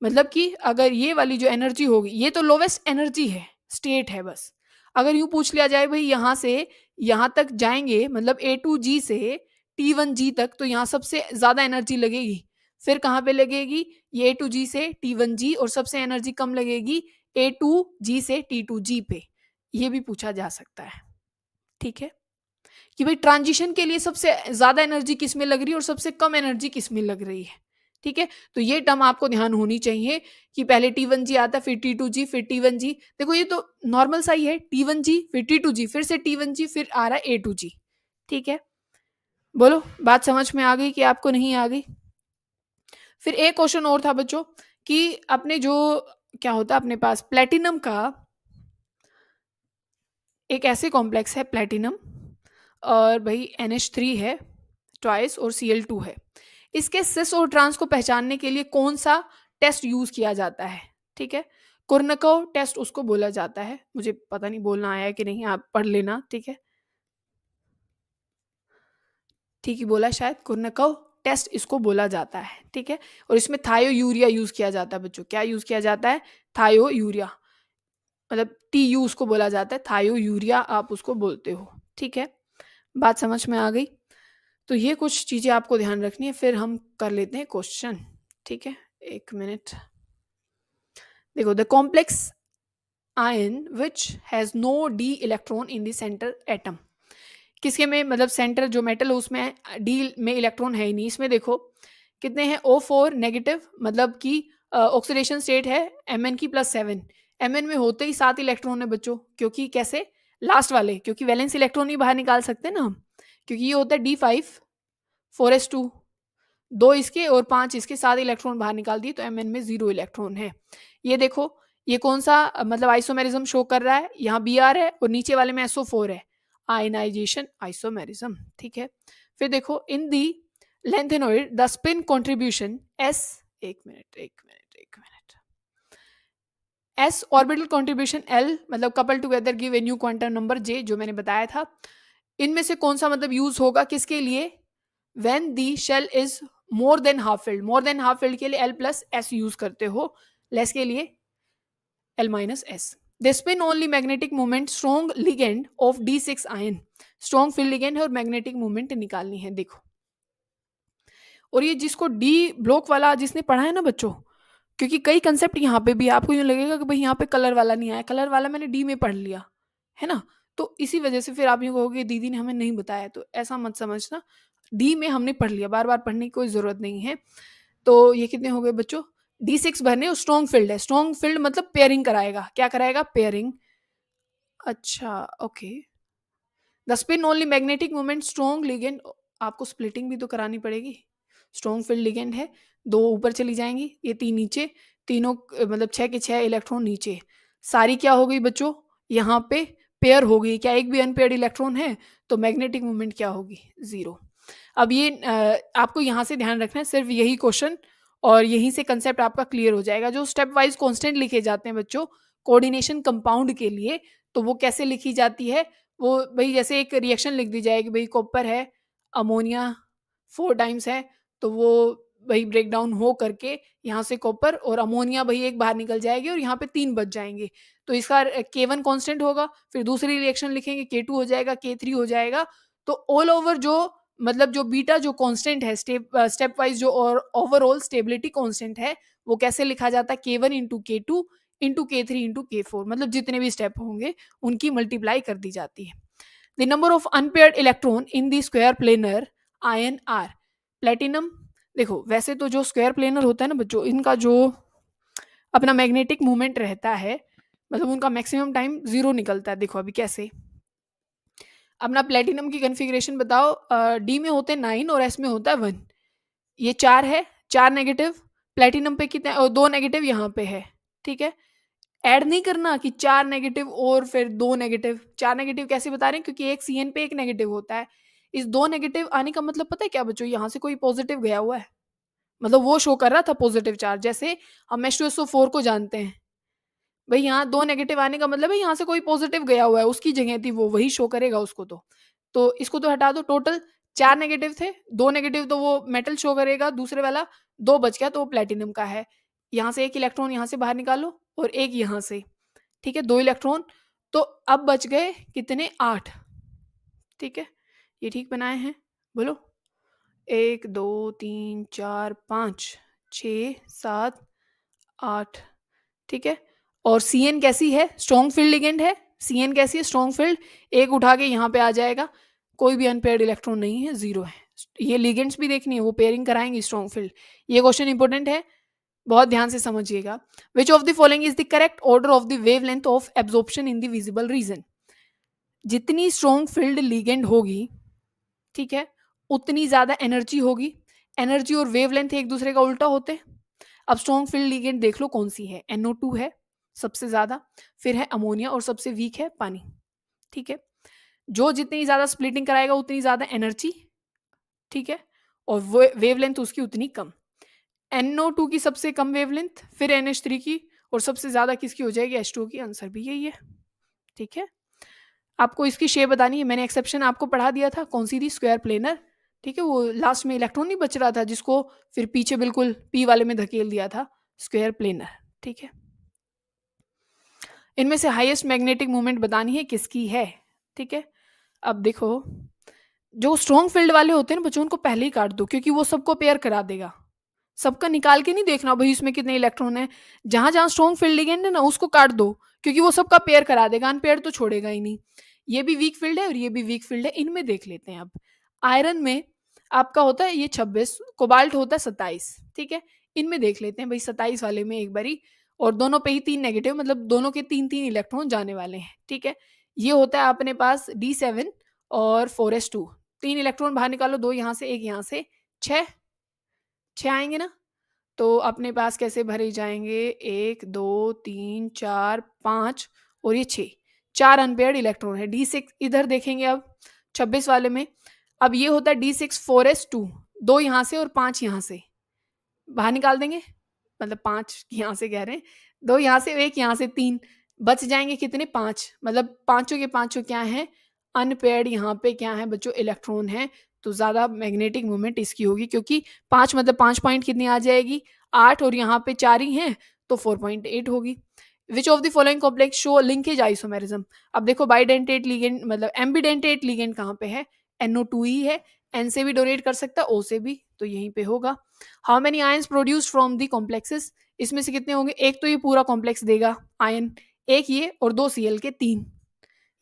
मतलब कि अगर ये वाली जो एनर्जी होगी ये तो लोवेस्ट एनर्जी है स्टेट है बस अगर यूं पूछ लिया जाए भाई यहां से यहां तक जाएंगे मतलब ए टू जी से टी वन जी तक तो यहां सबसे ज़्यादा एनर्जी लगेगी फिर कहाँ पे लगेगी ये टू जी से टी वन जी और सबसे एनर्जी कम लगेगी ए टू जी से टी टू जी पे ये भी पूछा जा सकता है ठीक है कि भाई ट्रांजिशन के लिए सबसे ज़्यादा एनर्जी किस में लग रही है और सबसे कम एनर्जी किस में लग रही है ठीक है तो ये टर्म आपको ध्यान होनी चाहिए कि पहले टी वन जी आता है फिर टी टू जी फिर टी वन जी देखो ये तो नॉर्मल सा ही है टी वन जी फिर टी टू जी फिर से टी वन जी फिर आ रहा है ए टू जी ठीक है बोलो बात समझ में आ गई कि आपको नहीं आ गई फिर एक क्वेश्चन और था बच्चों कि अपने जो क्या होता है अपने पास प्लेटिनम का एक ऐसे कॉम्प्लेक्स है प्लेटिनम और भाई एन एच थ्री है ट्वाइस और सी एल टू है इसके सिस और ट्रांस को पहचानने के लिए कौन सा टेस्ट यूज किया जाता है ठीक है कुरनको टेस्ट उसको बोला जाता है मुझे पता नहीं बोलना आया कि नहीं आप पढ़ लेना ठीक है ठीक ही बोला शायद कुरनको टेस्ट इसको बोला जाता है ठीक है और इसमें थायो यूरिया यूज़ किया जाता है बच्चों क्या यूज़ किया जाता है थायो यूरिया मतलब टी यू उसको बोला जाता है थायो यूरिया आप उसको बोलते हो ठीक है बात समझ में आ गई तो ये कुछ चीज़ें आपको ध्यान रखनी है फिर हम कर लेते हैं क्वेश्चन ठीक है एक मिनट देखो the complex ion which has no D electron in the centre atom किसके में मतलब सेंटर जो मेटल है उसमें डी में इलेक्ट्रॉन है ही नहीं इसमें देखो कितने हैं ओ फोर नेगेटिव मतलब कि ऑक्सीडेशन स्टेट है एम एन की प्लस सेवन एम एन में होते ही सात इलेक्ट्रॉन है बच्चों क्योंकि कैसे लास्ट वाले क्योंकि वैलेंस इलेक्ट्रॉन ही बाहर निकाल सकते हैं ना हम क्योंकि ये होता है D five four S two दो इसके और पांच इसके सात इलेक्ट्रॉन बाहर निकाल दिए तो एम में जीरो इलेक्ट्रॉन है ये देखो ये कौन सा मतलब आइसोमेरिज्म शो कर रहा है यहाँ बी आर है और नीचे वाले में एसओ फोर है आयनाइजेशन आइसोमेरिज्म ठीक है फिर देखो in the lanthanoid the spin contribution S एक मिनट एक मिनट एक minute S orbital contribution L मतलब couple together give a new quantum number J जो मैंने बताया था इनमें से कौन सा मतलब यूज होगा किसके लिए when the shell is more than half filled more than half filled के लिए एल प्लस एस यूज करते हो लेस के लिए L minus S the spin only magnetic movement strong ligand of D six ion strong field ligand है और मैग्नेटिक मूवमेंट निकालनी है देखो और ये जिसको डी ब्लॉक वाला जिसने पढ़ा है ना बच्चों क्योंकि कई कंसेप्ट यहाँ पे भी आपको यूँ लगेगा कि भाई यहाँ पे कलर वाला नहीं आया कलर वाला मैंने डी में पढ़ लिया है ना तो इसी वजह से फिर आप यूँ कहोगे दीदी ने हमें नहीं बताया तो ऐसा मत समझना डी में हमने पढ़ लिया बार बार पढ़ने की कोई ज़रूरत नहीं है तो ये कितने हो गए बच्चों डी सिक्स भरने स्ट्रॉन्ग फील्ड है स्ट्रॉन्ग फील्ड मतलब पेयरिंग कराएगा क्या कराएगा पेयरिंग अच्छा okay the spin only magnetic movement strong ligand आपको स्प्लिटिंग भी तो करानी पड़ेगी स्ट्रॉन्ग फील्ड लिगेंड है दो ऊपर चली जाएंगी ये तीन नीचे तीनों मतलब छः के छः इलेक्ट्रॉन नीचे सारी क्या हो गई बच्चों यहाँ पे पेयर हो गई क्या एक भी अनपेयर इलेक्ट्रॉन है तो मैग्नेटिक मूवमेंट क्या होगी ज़ीरो अब ये आपको यहाँ से ध्यान रखना है सिर्फ यही क्वेश्चन और यहीं से कंसेप्ट आपका क्लियर हो जाएगा जो स्टेप वाइज कॉन्स्टेंट लिखे जाते हैं बच्चों कोऑर्डिनेशन कंपाउंड के लिए तो वो कैसे लिखी जाती है वो भाई जैसे एक रिएक्शन लिख दी जाएगी भाई कॉपर है अमोनिया फोर टाइम्स है तो वो भाई ब्रेक डाउन हो करके यहाँ से कॉपर और अमोनिया भाई एक बाहर निकल जाएगी और यहाँ पे तीन बच जाएंगे तो इसका के वन कॉन्स्टेंट होगा फिर दूसरी रिएक्शन लिखेंगे के टू हो जाएगा के थ्री हो जाएगा तो ऑल ओवर जो मतलब जो बीटा जो कांस्टेंट है स्टेप स्टेप वाइज जो और ओवरऑल स्टेबिलिटी कांस्टेंट है वो कैसे लिखा जाता है K one into K two into K three into K four मतलब जितने भी स्टेप होंगे उनकी मल्टीप्लाई कर दी जाती है the number of unpaired electron in the square planar ion are platinum देखो वैसे तो जो स्क्वायर प्लेनर होता है ना बच्चों इनका जो अपना मैग्नेटिक मूवमेंट रहता है मतलब उनका मैक्सिमम टाइम जीरो निकलता है देखो अभी कैसे अपना प्लेटिनम की कन्फिग्रेशन बताओ डी में होते हैं नाइन और एस में होता है वन ये चार है चार नेगेटिव प्लेटिनम पे कितने और दो नेगेटिव यहाँ पे है ठीक है ऐड नहीं करना कि चार नेगेटिव और फिर दो नेगेटिव चार नेगेटिव कैसे बता रहे हैं क्योंकि एक सी पे एक नेगेटिव होता है इस दो नेगेटिव आने का मतलब पता है क्या बच्चों यहाँ से कोई पॉजिटिव गया हुआ है मतलब वो शो कर रहा था पॉजिटिव चार्ज जैसे हम फोर को जानते हैं भाई यहाँ दो नेगेटिव आने का मतलब है यहाँ से कोई पॉजिटिव गया हुआ है उसकी जगह थी वो वही शो करेगा उसको तो तो इसको तो हटा दो टोटल चार नेगेटिव थे दो नेगेटिव तो वो मेटल शो करेगा दूसरे वाला दो बच गया तो वो प्लेटिनम का है यहाँ से एक इलेक्ट्रॉन यहाँ से बाहर निकालो और एक यहाँ से ठीक है दो इलेक्ट्रॉन तो अब बच गए कितने आठ ठीक है ये ठीक बनाए हैं बोलो एक दो तीन चार पाँच छ सात आठ ठीक है और सी एन कैसी है स्ट्रॉन्ग फील्ड लिगेंड है सी एन कैसी है स्ट्रॉन्ग फील्ड एक उठा के यहाँ पे आ जाएगा कोई भी अनपेयर्ड इलेक्ट्रॉन नहीं है जीरो है ये लिगेंड्स भी देखनी है वो पेयरिंग कराएंगे स्ट्रॉन्ग फील्ड ये क्वेश्चन इंपॉर्टेंट है बहुत ध्यान से समझिएगा which of the following is the correct order of the wavelength of absorption in the visible region जितनी स्ट्रॉन्ग फील्ड लिगेंड होगी ठीक है उतनी ज़्यादा एनर्जी होगी एनर्जी और वेव लेंथ एक दूसरे का उल्टा होते हैं अब स्ट्रॉन्ग फील्ड लिगेंड देख लो कौन सी है एनओ टू है सबसे ज़्यादा फिर है अमोनिया और सबसे वीक है पानी ठीक है जो जितनी ज़्यादा स्प्लिटिंग कराएगा उतनी ज़्यादा एनर्जी ठीक है और वे, वेवलेंथ उसकी उतनी कम एनओ टू की सबसे कम वेवलेंथ फिर एन एच थ्री की और सबसे ज़्यादा किसकी हो जाएगी एच टू की आंसर भी यही है ठीक है आपको इसकी शेप बतानी है मैंने एक्सेप्शन आपको पढ़ा दिया था कौन सी थी स्क्वायर प्लेनर ठीक है वो लास्ट में इलेक्ट्रॉन नहीं बच रहा था जिसको फिर पीछे बिल्कुल पी वाले में धकेल दिया था स्क्वायर प्लेनर ठीक है इनमें से हाईएस्ट मैग्नेटिक मोमेंट बतानी है किसकी है ठीक है अब देखो जो स्ट्रॉन्ग फील्ड वाले होते हैं ना बच्चों उनको पहले ही काट दो क्योंकि वो सबको पेयर करा देगा सबका निकाल के नहीं देखना भाई इसमें कितने इलेक्ट्रॉन है जहां जहां स्ट्रॉन्ग फील्ड लिखे ना उसको काट दो क्योंकि वो सबका पेयर करा देगा अनपेयर तो छोड़ेगा ही नहीं ये भी वीक फील्ड है और ये भी वीक फील्ड है इनमें देख लेते हैं अब आयरन में आपका होता है ये छब्बीस कोबाल्ट होता है सत्ताईस ठीक है इनमें देख लेते हैं भाई सत्ताईस वाले में एक बारी और दोनों पे ही तीन नेगेटिव मतलब दोनों के तीन तीन इलेक्ट्रॉन जाने वाले हैं ठीक है ये होता है अपने पास डी सेवन और फोर एस टू तीन इलेक्ट्रॉन बाहर निकालो दो यहाँ से एक यहाँ से छः छः आएंगे ना तो अपने पास कैसे भरे जाएंगे एक दो तीन चार पाँच और ये छः चार अनपेयर्ड इलेक्ट्रॉन है डी सिक्स इधर देखेंगे अब छब्बीस वाले में अब ये होता है D six four S two दो यहाँ से और पाँच यहाँ से बाहर निकाल देंगे मतलब पांच यहाँ से कह रहे हैं दो यहाँ से एक यहाँ से तीन बच जाएंगे कितने पांच मतलब पांचों के पांचों क्या है अनपेड यहाँ पे क्या है बच्चों इलेक्ट्रॉन है तो ज़्यादा मैग्नेटिक मूवमेंट इसकी होगी क्योंकि पांच मतलब पांच पॉइंट कितनी आ जाएगी आठ और यहाँ पे चार ही हैं तो फोर पॉइंट एट होगी which of the following complex show linkage isomerism अब देखो बाइडेंटेट लीगेंट मतलब एम्बीडेंटेट लीगेंट कहाँ पे है एनओ टू ही है एन से भी डोनेट कर सकता है ओ से भी तो यहीं पे होगा how many I produce from the complexes इसमें से कितने होंगे एक तो ये पूरा कॉम्प्लेक्स देगा आयन एक ये और दो सी के तीन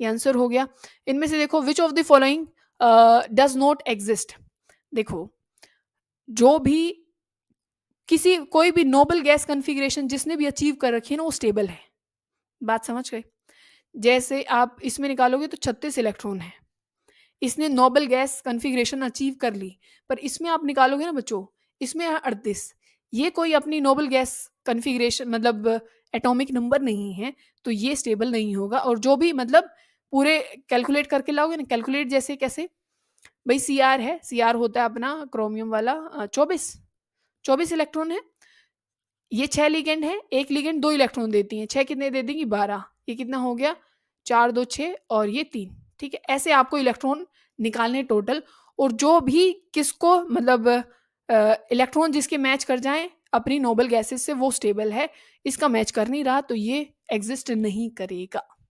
ये आंसर हो गया इनमें से देखो which of the following does not exist देखो जो भी किसी कोई भी नोबल गैस कन्फिग्रेशन जिसने भी अचीव कर रखी है ना वो स्टेबल है बात समझ गए जैसे आप इसमें निकालोगे तो छत्तीस इलेक्ट्रॉन है इसने नोबल गैस कन्फिग्रेशन अचीव कर ली पर इसमें आप निकालोगे ना बच्चों इसमें है अड़तीस ये कोई अपनी नोबल गैस कन्फिग्रेशन मतलब एटॉमिक नंबर नहीं है तो ये स्टेबल नहीं होगा और जो भी मतलब पूरे कैलकुलेट करके लाओगे ना कैलकुलेट जैसे कैसे भाई सी आर है सी आर होता है अपना क्रोमियम वाला चौबीस चौबीस इलेक्ट्रॉन है ये छः लिगेंड है एक लिगेंड दो इलेक्ट्रॉन देती हैं छः कितने दे देंगी बारह ये कितना हो गया चार दो छः और ये तीन ठीक है ऐसे आपको इलेक्ट्रॉन निकालने टोटल और जो भी किसको मतलब इलेक्ट्रॉन जिसके मैच कर जाएं अपनी नोबल गैसेस से वो स्टेबल है इसका मैच कर नहीं रहा तो ये एग्जिस्ट नहीं करेगा